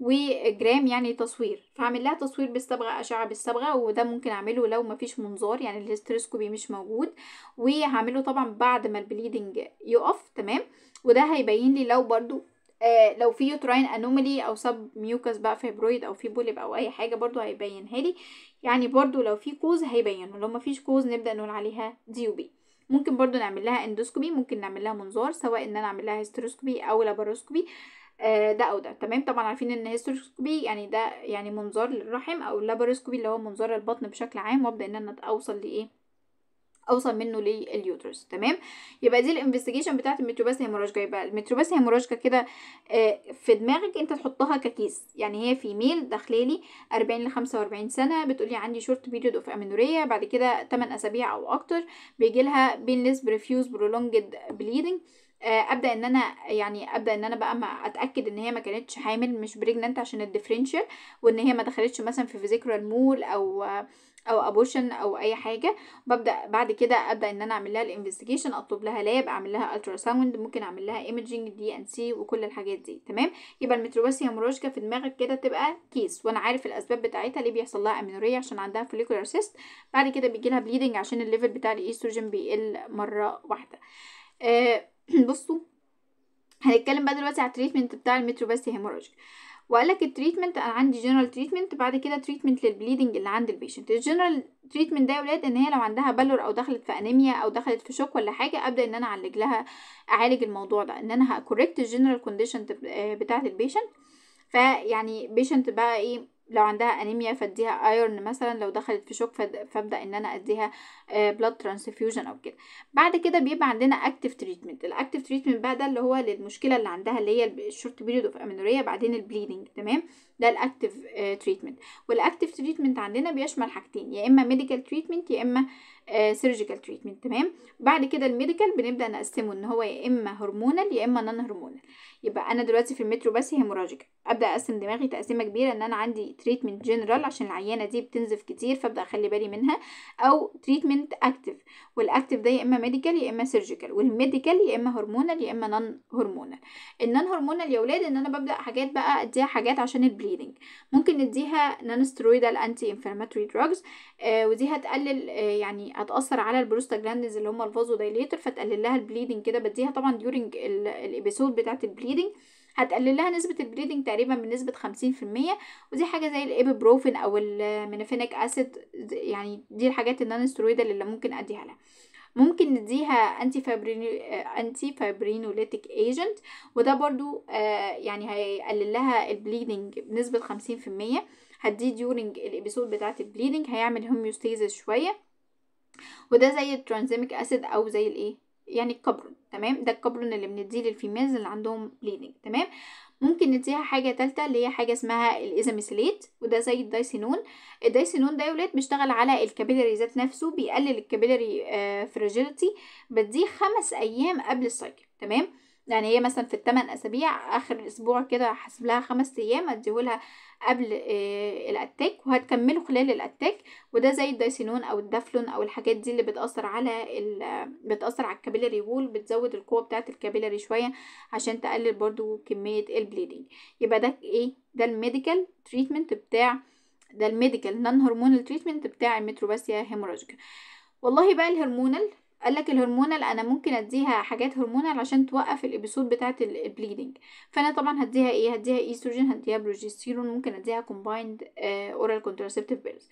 وجرام يعني تصوير فعمل لها تصوير بالصبغه اشعه بالصبغه وده ممكن اعمله لو مفيش منظار يعني الهستريسكوبي مش موجود وهعمله طبعا بعد ما البليدنج يقف تمام وده هيبين لي لو برضو آه لو في يوتراين انومالي او سب ميوكس بقى فيبرويد او في بوليب او اي حاجه برضو هيبينها لي يعني برضو لو في كوز هيبينه لو مفيش كوز نبدا نقول عليها ديوبي ممكن برضو نعمل لها اندوسكوبي ممكن نعمل لها منظار سواء ان انا اعمل لها هيستروسكوبي او لابروسكوبي آه، ده او ده تمام طبعا عارفين ان هيستروسكوبي يعني ده يعني منظار للرحم او لابروسكوبي اللي هو منظار البطن بشكل عام وابدا ان انا اوصل لايه اوصل منه لليوترس تمام يبقى دي الانفستيجيشن بتاعت المتروباس هيموراجكا يبقى المتروباس هيموراجكا كده آه، في دماغك انت تحطها ككيس يعني هي في ميل داخلالي 40 ل 45 سنه بتقول لي عندي شورت بيريود اوف امينوريا بعد كده 8 اسابيع او اكتر بيجي لها بينلس بريفيوز برولونجد بليدنج ابدا ان انا يعني ابدا ان انا بقى ما اتاكد ان هي ما كانتش حامل مش بريجننت عشان الديفرنشال وان هي ما دخلتش مثلا في فيزيكرال مول او او ابورشن او اي حاجه ببدا بعد كده ابدا ان انا اعمل لها الانفستيجيشن اطلب لها لاب اعمل لها الترا ساوند ممكن اعمل لها ايمجنج دي ان سي وكل الحاجات دي تمام يبقى المتروباسيا مروشكا في دماغك كده تبقى كيس وانا عارف الاسباب بتاعتها ليه بيحصل لها امينوريا عشان عندها فوليكولار سيست بعد كده بيجي لها بليدنج عشان الليفل بتاع الايستروجين بيقل مره واحده آه بصوا هنتكلم بقى دلوقتي على التريتمنت بتاع الميتروباسيا هيموراجيك وقال لك التريتمنت انا عندي جنرال تريتمنت بعد كده تريتمنت للبليدنج اللي عند البيشنت الجنرال تريتمنت ده يا ولاد ان هي لو عندها بلور او دخلت في انيميا او دخلت في شوك ولا حاجه ابدا ان انا اعالج لها اعالج الموضوع ده ان انا هكوركت الجنرال كونديشن بتاعه البيشنت فيعني بيشنت بقى ايه لو عندها انيميا فاديها ايرن مثلا لو دخلت في شوك فابدا ان انا اديها بلاد آه، ترانسفيوجن او كده بعد كده بيبقى عندنا اكتف تريتمنت الاكتف تريتمنت بقى ده اللي هو للمشكله اللي عندها اللي هي الشورت بيريود اوف امينوريا بعدين البليدنج تمام ده الاكتف تريتمنت والاكتف تريتمنت عندنا بيشمل حاجتين يا اما ميديكال تريتمنت يا اما سيرجيكال آه، تريتمنت تمام بعد كده الميديكال بنبدا نقسمه ان هو يا اما هرمونال يا اما نان هرمونال يبقى انا دلوقتي في المترو بس هيموراجيكال ابدا اقسم دماغي تقسيمه كبيره ان انا عندي تريتمنت جنرال عشان العيانه دي بتنزف كتير فابدا اخلي بالي منها او تريتمنت اكتف والاكتف ده يا اما ميديكال يا اما سيرجيكال والميديكال يا اما هرمونال يا اما نان هرمونال النان هرمونال يا ولاد ان انا ببدا حاجات بقى اديها حاجات عشان البليدنج ممكن نديها نان سترويدال انتي انفلاماتوري دراجز آه ودي هتقلل آه، يعني هتأثر على البروستاجلاندز اللي هم دايليتر فتقلل لها البليدنج كده بديها طبعا ديورنج الابيسود بتاعت البليدنج هتقلل لها نسبة البليدنج تقريبا بنسبة المية ودي حاجة زي الإببروفين أو المينوفينيك أسيد يعني دي الحاجات النون اللي ممكن أديها لها ممكن نديها انتي فابرينو انتي فابرينوليتيك ايجنت وده برضو آه، يعني هيقلل لها البليدنج بنسبه 50% هتدي ديورنج الابيسود بتاعه البليدنج هيعمل هوميوستيزس شويه وده زي الترانزيميك اسيد او زي الايه يعني الكبرون تمام ده الكبرون اللي بنديه للفيميلز اللي عندهم بليدنج تمام ممكن نديها حاجه تالتة اللي هي حاجه اسمها الايزاميسيليت وده زي الدايسينون الدايسينون ده يا ولاد بيشتغل على الكابيلاري ذات نفسه بيقلل الكابيلاري آه بديه خمس ايام قبل السايكل تمام يعني هي مثلا في الثمان اسابيع اخر اسبوع كده هحسب لها خمس ايام اديهولها قبل آه، الاتاك وهتكمله خلال الاتاك وده زي الدايسينون او الدافلون او الحاجات دي اللي بتاثر على بتاثر على الكابيلاري وول بتزود القوه بتاعه الكابيلاري شويه عشان تقلل برضو كميه البليدنج يبقى ده ايه ده الميديكال تريتمنت بتاع ده الميديكال نون هرمونال تريتمنت بتاع الميتروباسيا هيموراجيكال والله بقى الهرمونال قال لك الهرمونال انا ممكن اديها حاجات هرمونال عشان توقف الابيسود بتاعه البليدنج فانا طبعا هديها ايه هديها ايستروجين هديها بروجستيرون ممكن اديها كومبايند اورال كونتراسبتيف بيلز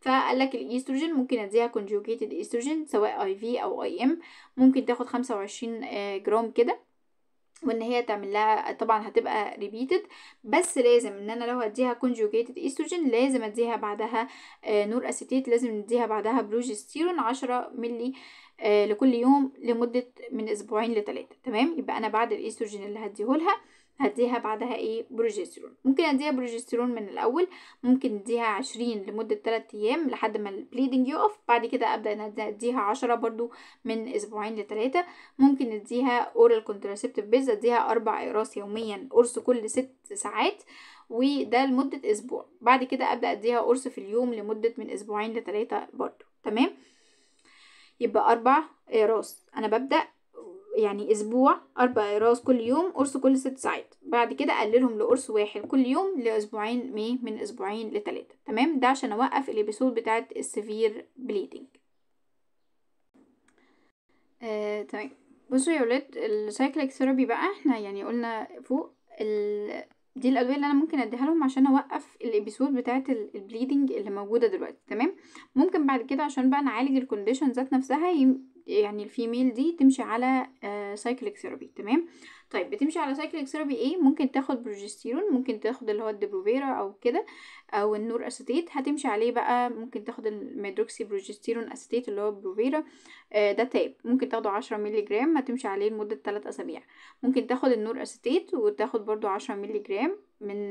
فقال لك الايستروجين ممكن اديها كونجوجيتد ايستروجين سواء اي في او اي ام ممكن تاخد 25 آه، جرام كده وان هي تعمل لها طبعا هتبقى ريبيتد بس لازم ان انا لو هديها كونجوجيتد ايستروجين لازم اديها بعدها آه، نور اسيتيت لازم نديها بعدها بروجستيرون 10 ملي آه، لكل يوم لمدة من أسبوعين لتلاتة تمام يبقى أنا بعد الإيستروجين اللي هديهولها هديها بعدها ايه بروجسترون ممكن اديها بروجسترون من الاول ممكن اديها عشرين لمدة تلات ايام لحد ما البليدنج يقف بعد كده ابدا أنا اديها عشرة برضو من اسبوعين لتلاتة ممكن اديها اورال كونتراسبتيف بيز اديها اربع اقراص يوميا قرص كل ست ساعات وده لمدة اسبوع بعد كده ابدا اديها قرص في اليوم لمدة من اسبوعين لتلاتة برضو تمام يبقى أربع قراص أنا ببدأ يعني أسبوع أربع قراص كل يوم قرص كل ست ساعات بعد كده أقللهم لقرص واحد كل يوم لأسبوعين مي من أسبوعين لتلاتة تمام ده عشان أوقف الإبيسود بتاعة السيفير بليدنج آه، تمام بصوا يا ولاد السايكليك ثيرابي بقى احنا يعني قلنا فوق ال دي الادويه اللي انا ممكن اديها لهم عشان اوقف الابيسود بتاعه البليدنج اللي موجوده دلوقتي تمام ممكن بعد كده عشان بقى نعالج الكونديشن ذات نفسها يعني الفيميل دي تمشي على سايكليك آه، ثيرابي تمام طيب بتمشي على سايكليك ثيرابي ايه ممكن تاخد بروجستيرون ممكن تاخد اللي هو الدبروفيرا او كده او النور اسيتيت هتمشي عليه بقى ممكن تاخد الميدروكسي بروجستيرون اسيتيت اللي هو البروفيرا آه، ده تاب ممكن تاخده 10 مللي جرام هتمشي عليه لمده 3 اسابيع ممكن تاخد النور اسيتيت وتاخد برضو 10 مللي جرام من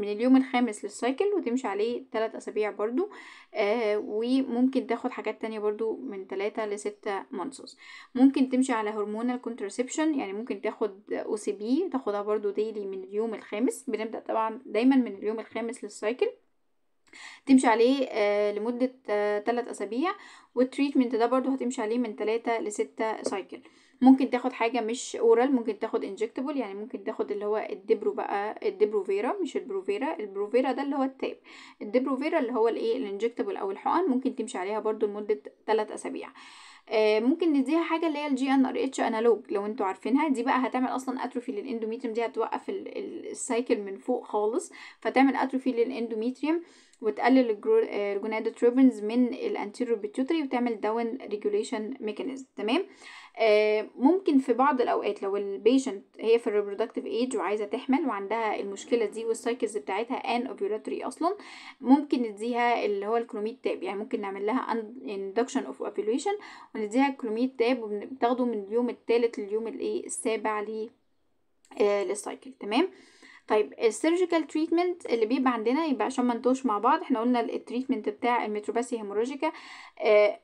من اليوم الخامس للسايكل وتمشي عليه تلات أسابيع برضو آه، وممكن تاخد حاجات تانية برضو من تلاتة لستة مونسوس ممكن تمشي على هرمونال كونترسبشن يعني ممكن تاخد او سي بي تاخدها برضو ديلي من اليوم الخامس بنبدأ طبعا دايما من اليوم الخامس للسايكل تمشي عليه آه، لمدة ثلاث آه، تلات أسابيع والتريتمنت ده برضو هتمشي عليه من تلاتة لستة سايكل ممكن تاخد حاجة مش اورال ممكن تاخد انجكتبل يعني ممكن تاخد اللي هو الدبرو بقى الدبروفيرا مش البروفيرا البروفيرا ده اللي هو التاب الدبروفيرا اللي هو الايه الانجكتبل او الحقن ممكن تمشي عليها برضو لمدة 3 اسابيع آه، ممكن نديها حاجه اللي هي الجي ان ار اتش انالوج لو انتوا عارفينها دي بقى هتعمل اصلا اتروفي للاندوميتريوم دي هتوقف السايكل من فوق خالص فتعمل اتروفي للاندوميتريوم وتقلل الجونادوتروبينز آه، من الانتيريور بيتيوتري وتعمل داون ريجوليشن ميكانيزم تمام آه ممكن في بعض الاوقات لو البيشنت هي في الريبرودكتيف ايج وعايزه تحمل وعندها المشكله دي والسايكلز بتاعتها ان اوفيولاتوري اصلا ممكن نديها اللي هو الكلوميد تاب يعني ممكن نعمل لها اندكشن اوف اوفيوليشن ونديها الكلوميد تاب وبتاخده من اليوم الثالث لليوم الايه السابع آه، للسايكل تمام آه طيب السيرجيكال تريتمنت اللي بيبقى عندنا يبقى عشان ما نتوش مع بعض احنا قلنا التريتمنت بتاع الميتروباسي هيموراجيكا آه،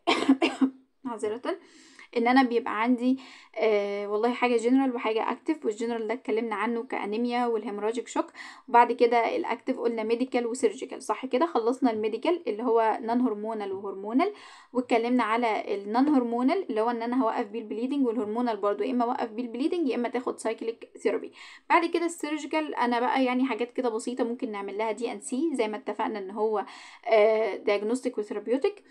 معذره ان انا بيبقى عندي آه والله حاجه جنرال وحاجه اكتف والجنرال ده اتكلمنا عنه كانيميا والهيموراجيك شوك وبعد كده الاكتف قلنا ميديكال وسيرجيكال صح كده خلصنا الميديكال اللي هو نان هرمونال وهرمونال واتكلمنا على النان هرمونال اللي هو ان انا هوقف بيه البليدنج والهرمونال برضو يا اما اوقف بيه البليدنج يا اما تاخد سايكليك ثيرابي بعد كده السيرجيكال انا بقى يعني حاجات كده بسيطه ممكن نعمل لها دي ان سي زي ما اتفقنا ان هو دياجنوستيك آه، وثيرابيوتيك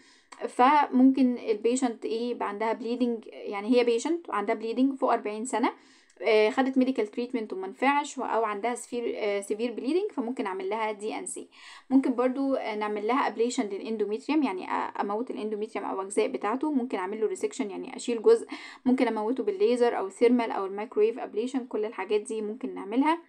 فممكن البيشنت ايه يبقى عندها بليدنج يعني هي بيشنت وعندها بليدنج فوق 40 سنه آه، خدت ميديكال تريتمنت وما نفعش او عندها سفير سيفير آه، بليدنج فممكن اعمل لها دي ان سي ممكن برضو نعمل لها ابليشن للاندوميتريوم يعني اموت الاندوميتريوم او اجزاء بتاعته ممكن اعمل له ريسكشن يعني اشيل جزء ممكن اموته بالليزر او ثيرمال او الميكرويف ابليشن كل الحاجات دي ممكن نعملها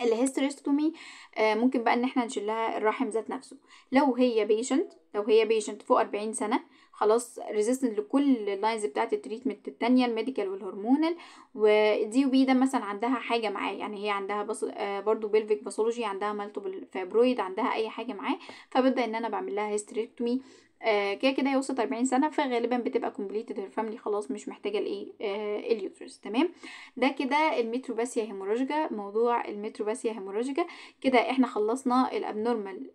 الهيستريستومي آه، ممكن بقى ان احنا نشيل لها الرحم ذات نفسه لو هي بيشنت لو هي بيشنت فوق 40 سنه خلاص ريزيستنت لكل اللاينز بتاعه التريتمنت التانية الميديكال والهرمونال ودي وبي ده مثلا عندها حاجه معاه يعني هي عندها بص... آه، برضو بيلفيك باثولوجي عندها مالتوبل فيبرويد عندها اي حاجه معاه فببدا ان انا بعمل لها هيستريكتومي آه، كده كده هي 40 أربعين سنة فغالبا بتبقى كومبليتد هير فاملي خلاص مش محتاجة الإيه آه، اليوترس تمام ده كده الميتروباسيا هيموراجيكا موضوع الميتروباسيا هيموراجيكا كده احنا خلصنا الابنورمال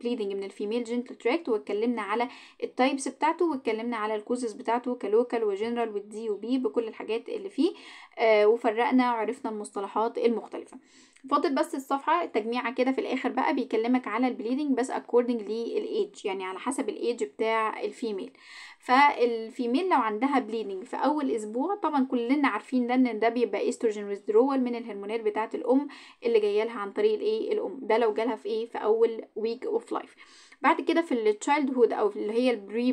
بليدنج آه، من الفيميل جنتل تراكت واتكلمنا على التايبس بتاعته واتكلمنا على الكوزز بتاعته كلوكال وجنرال والدي وبي بكل الحاجات اللي فيه وفرقنا عرفنا المصطلحات المختلفة فاضل بس الصفحه التجميعه كده في الاخر بقى بيكلمك على البليدنج بس اكوردنج للايدج يعني على حسب الايدج بتاع الفيميل فالفيميل لو عندها بليدنج في اول اسبوع طبعا كلنا عارفين ده ان ده بيبقى استروجين ويزدرول من الهرمونات بتاعه الام اللي جايه لها عن طريق الايه الام ده لو جالها في ايه في اول ويك اوف لايف بعد كده في التشايلد هود او اللي هي البري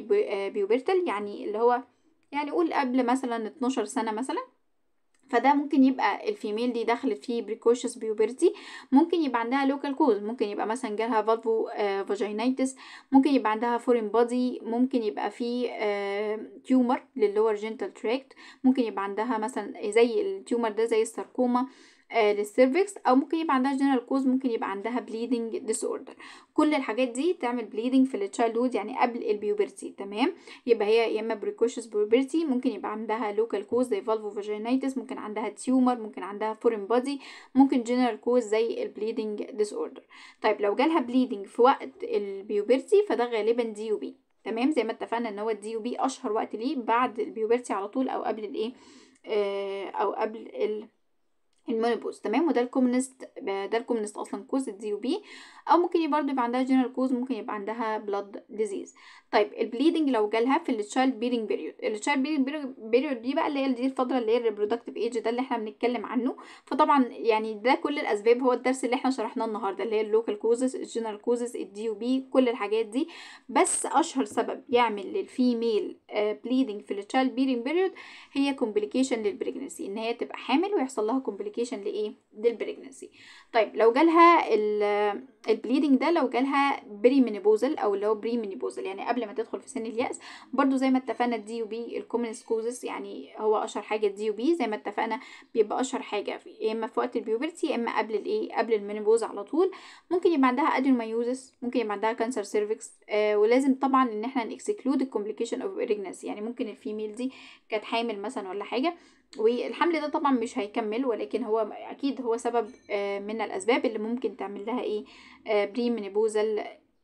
بيوبرتال يعني اللي هو يعني قول قبل مثلا 12 سنه مثلا فده ممكن يبقى الفيميل دي دخلت في بريكوشس بيوبرتي ممكن يبقى عندها لوكال كوز ممكن يبقى مثلا جالها فالفو آه، فاجينيتس ممكن يبقى عندها فورين بادي ممكن يبقى في تيومر للور جنتال تراكت ممكن يبقى عندها مثلا زي التيومر ده زي الساركوما آه، للسيرفكس او ممكن يبقى عندها جنرال كوز ممكن يبقى عندها بليدنج ديس اوردر كل الحاجات دي تعمل بليدنج في هود يعني قبل البيوبرتي تمام يبقى هي يا اما بريكوشس بيوبرتي ممكن يبقى عندها لوكال كوز زي فالفو فاجينيتس ممكن عندها تيومر ممكن عندها فورين بودي ممكن جنرال كوز زي البليدنج ديس اوردر طيب لو جالها بليدنج في وقت البيوبرتي فده غالبا دي يو بي تمام زي ما اتفقنا ان هو الدي يو بي اشهر وقت ليه بعد البيوبرتي على طول او قبل الايه آه، او قبل ال المونوبوز تمام وده الكومنست ده الكومنست اصلا كوز الدي بي او ممكن برضه يبقى عندها جنرال كوز ممكن يبقى عندها بلاد ديزيز طيب البليدنج لو جالها في التشايلد بيرنج بيريود التشايلد بيرنج بيريود دي بقى اللي هي دي الفتره اللي هي الريبرودكتيف ايج ده اللي احنا بنتكلم عنه فطبعا يعني ده كل الاسباب هو الدرس اللي احنا شرحناه النهارده اللي هي اللوكال كوزز الجنرال كوزز الدي بي كل الحاجات دي بس اشهر سبب يعمل للفيميل بليدنج آه، في التشايلد بيرنج بيريود هي كومبليكيشن للبريجنسي ان هي تبقى حامل ويحصل لها كومبليكيشن كومبليكيشن لايه للبريجنسي طيب لو جالها البليدنج ده لو جالها بري منيبوزل او اللي هو بري منيبوزل يعني قبل ما تدخل في سن الياس برضو زي ما اتفقنا الدي يو بي الكومن يعني هو اشهر حاجه الدي يو بي زي ما اتفقنا بيبقى اشهر حاجه يا اما في وقت البيوبرتي يا اما قبل الايه قبل المينيبوز على طول ممكن يبقى عندها ادينومايوزس ممكن يبقى عندها كانسر سيرفكس آه ولازم طبعا ان احنا نكسكلود الكومبليكيشن اوف بريجنسي يعني ممكن الفيميل دي كانت حامل مثلا ولا حاجه والحمل ده طبعا مش هيكمل ولكن هو اكيد هو سبب آه، من الاسباب اللي ممكن تعمل لها ايه بري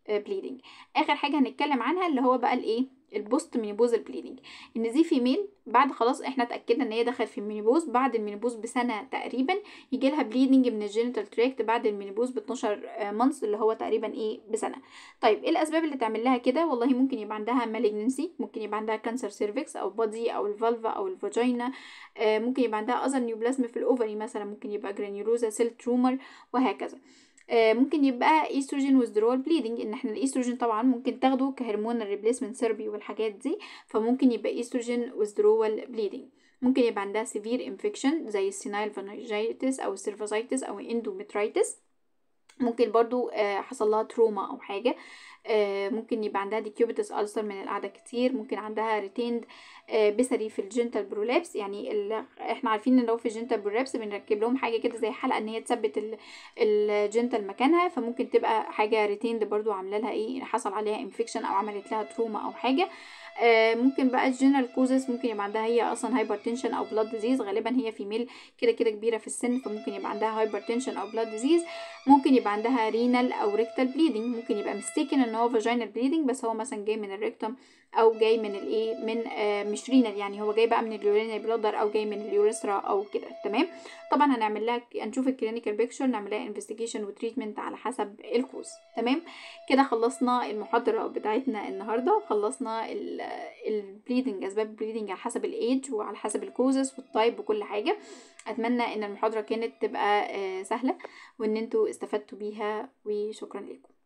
آه، بليدنج آه، اخر حاجه هنتكلم عنها اللي هو بقى الايه البوست مينيبوز بليدنج ان دي ميل بعد خلاص احنا اتاكدنا ان هي دخلت في المينيبوز بعد المينيبوز بسنه تقريبا يجي لها بليدنج من الجينيتال تراكت بعد المينيبوز ب 12 مانث اللي هو تقريبا ايه بسنه طيب ايه الاسباب اللي تعمل لها كده والله ممكن يبقى عندها مالجنسي ممكن يبقى عندها كانسر سيرفكس او بودي او الفالفا او الفاجينا آه، ممكن يبقى عندها اذر نيوبلازم في الاوفري مثلا ممكن يبقى جرانيولوزا سيل ترومر وهكذا آه، ممكن يبقى ايستروجين وذرول بليدنج ان احنا الايستروجين طبعا ممكن تاخده كهرمون الريبليسمنت ثيرابي والحاجات دي فممكن يبقى ايستروجين وذرول بليدنج ممكن يبقى عندها سيفير انفكشن زي السينايل فانجيتس او السيرفازايتس او الاندومترايتس ممكن برضو آه، حصل لها تروما او حاجه آه، ممكن يبقى عندها ديكيوبيتس ألسر من القعدة كتير ممكن عندها ريتيند آه، بسري في الجنتال برولابس يعني احنا عارفين ان لو في الجنتال برولابس بنركب لهم حاجة كده زي حلقة ان هي تثبت الجنتال مكانها فممكن تبقى حاجة ريتيند برضو عاملة لها ايه حصل عليها انفكشن او عملت لها تروما او حاجة آه، ممكن بقى الجنرال كوزس ممكن يبقى عندها هي اصلا هايبرتنشن او بلاد ديزيز غالبا هي فيميل كده كده كبيره في السن فممكن يبقى عندها هايبرتنشن او بلاد ديزيز ممكن يبقى عندها رينال او ريكتال بليدنج ممكن يبقى مستيكن ان هو فاجينال بليدنج بس هو مثلا جاي من الريكتوم او جاي من الايه من آه مش رينال يعني هو جاي بقى من اليورين بلودر او جاي من اليوريثرا او كده تمام طبعا هنعمل لها هنشوف الكلينيكال بيكتشر نعمل لها انفستيجيشن وتريتمنت على حسب الكوز تمام كده خلصنا المحاضره بتاعتنا النهارده خلصنا البليدنج اسباب البليدنج على حسب الايدج وعلى حسب الكوزز والتايب وكل حاجه اتمنى ان المحاضره كانت تبقى آه، سهله وان انتوا استفدتوا بيها وشكرا لكم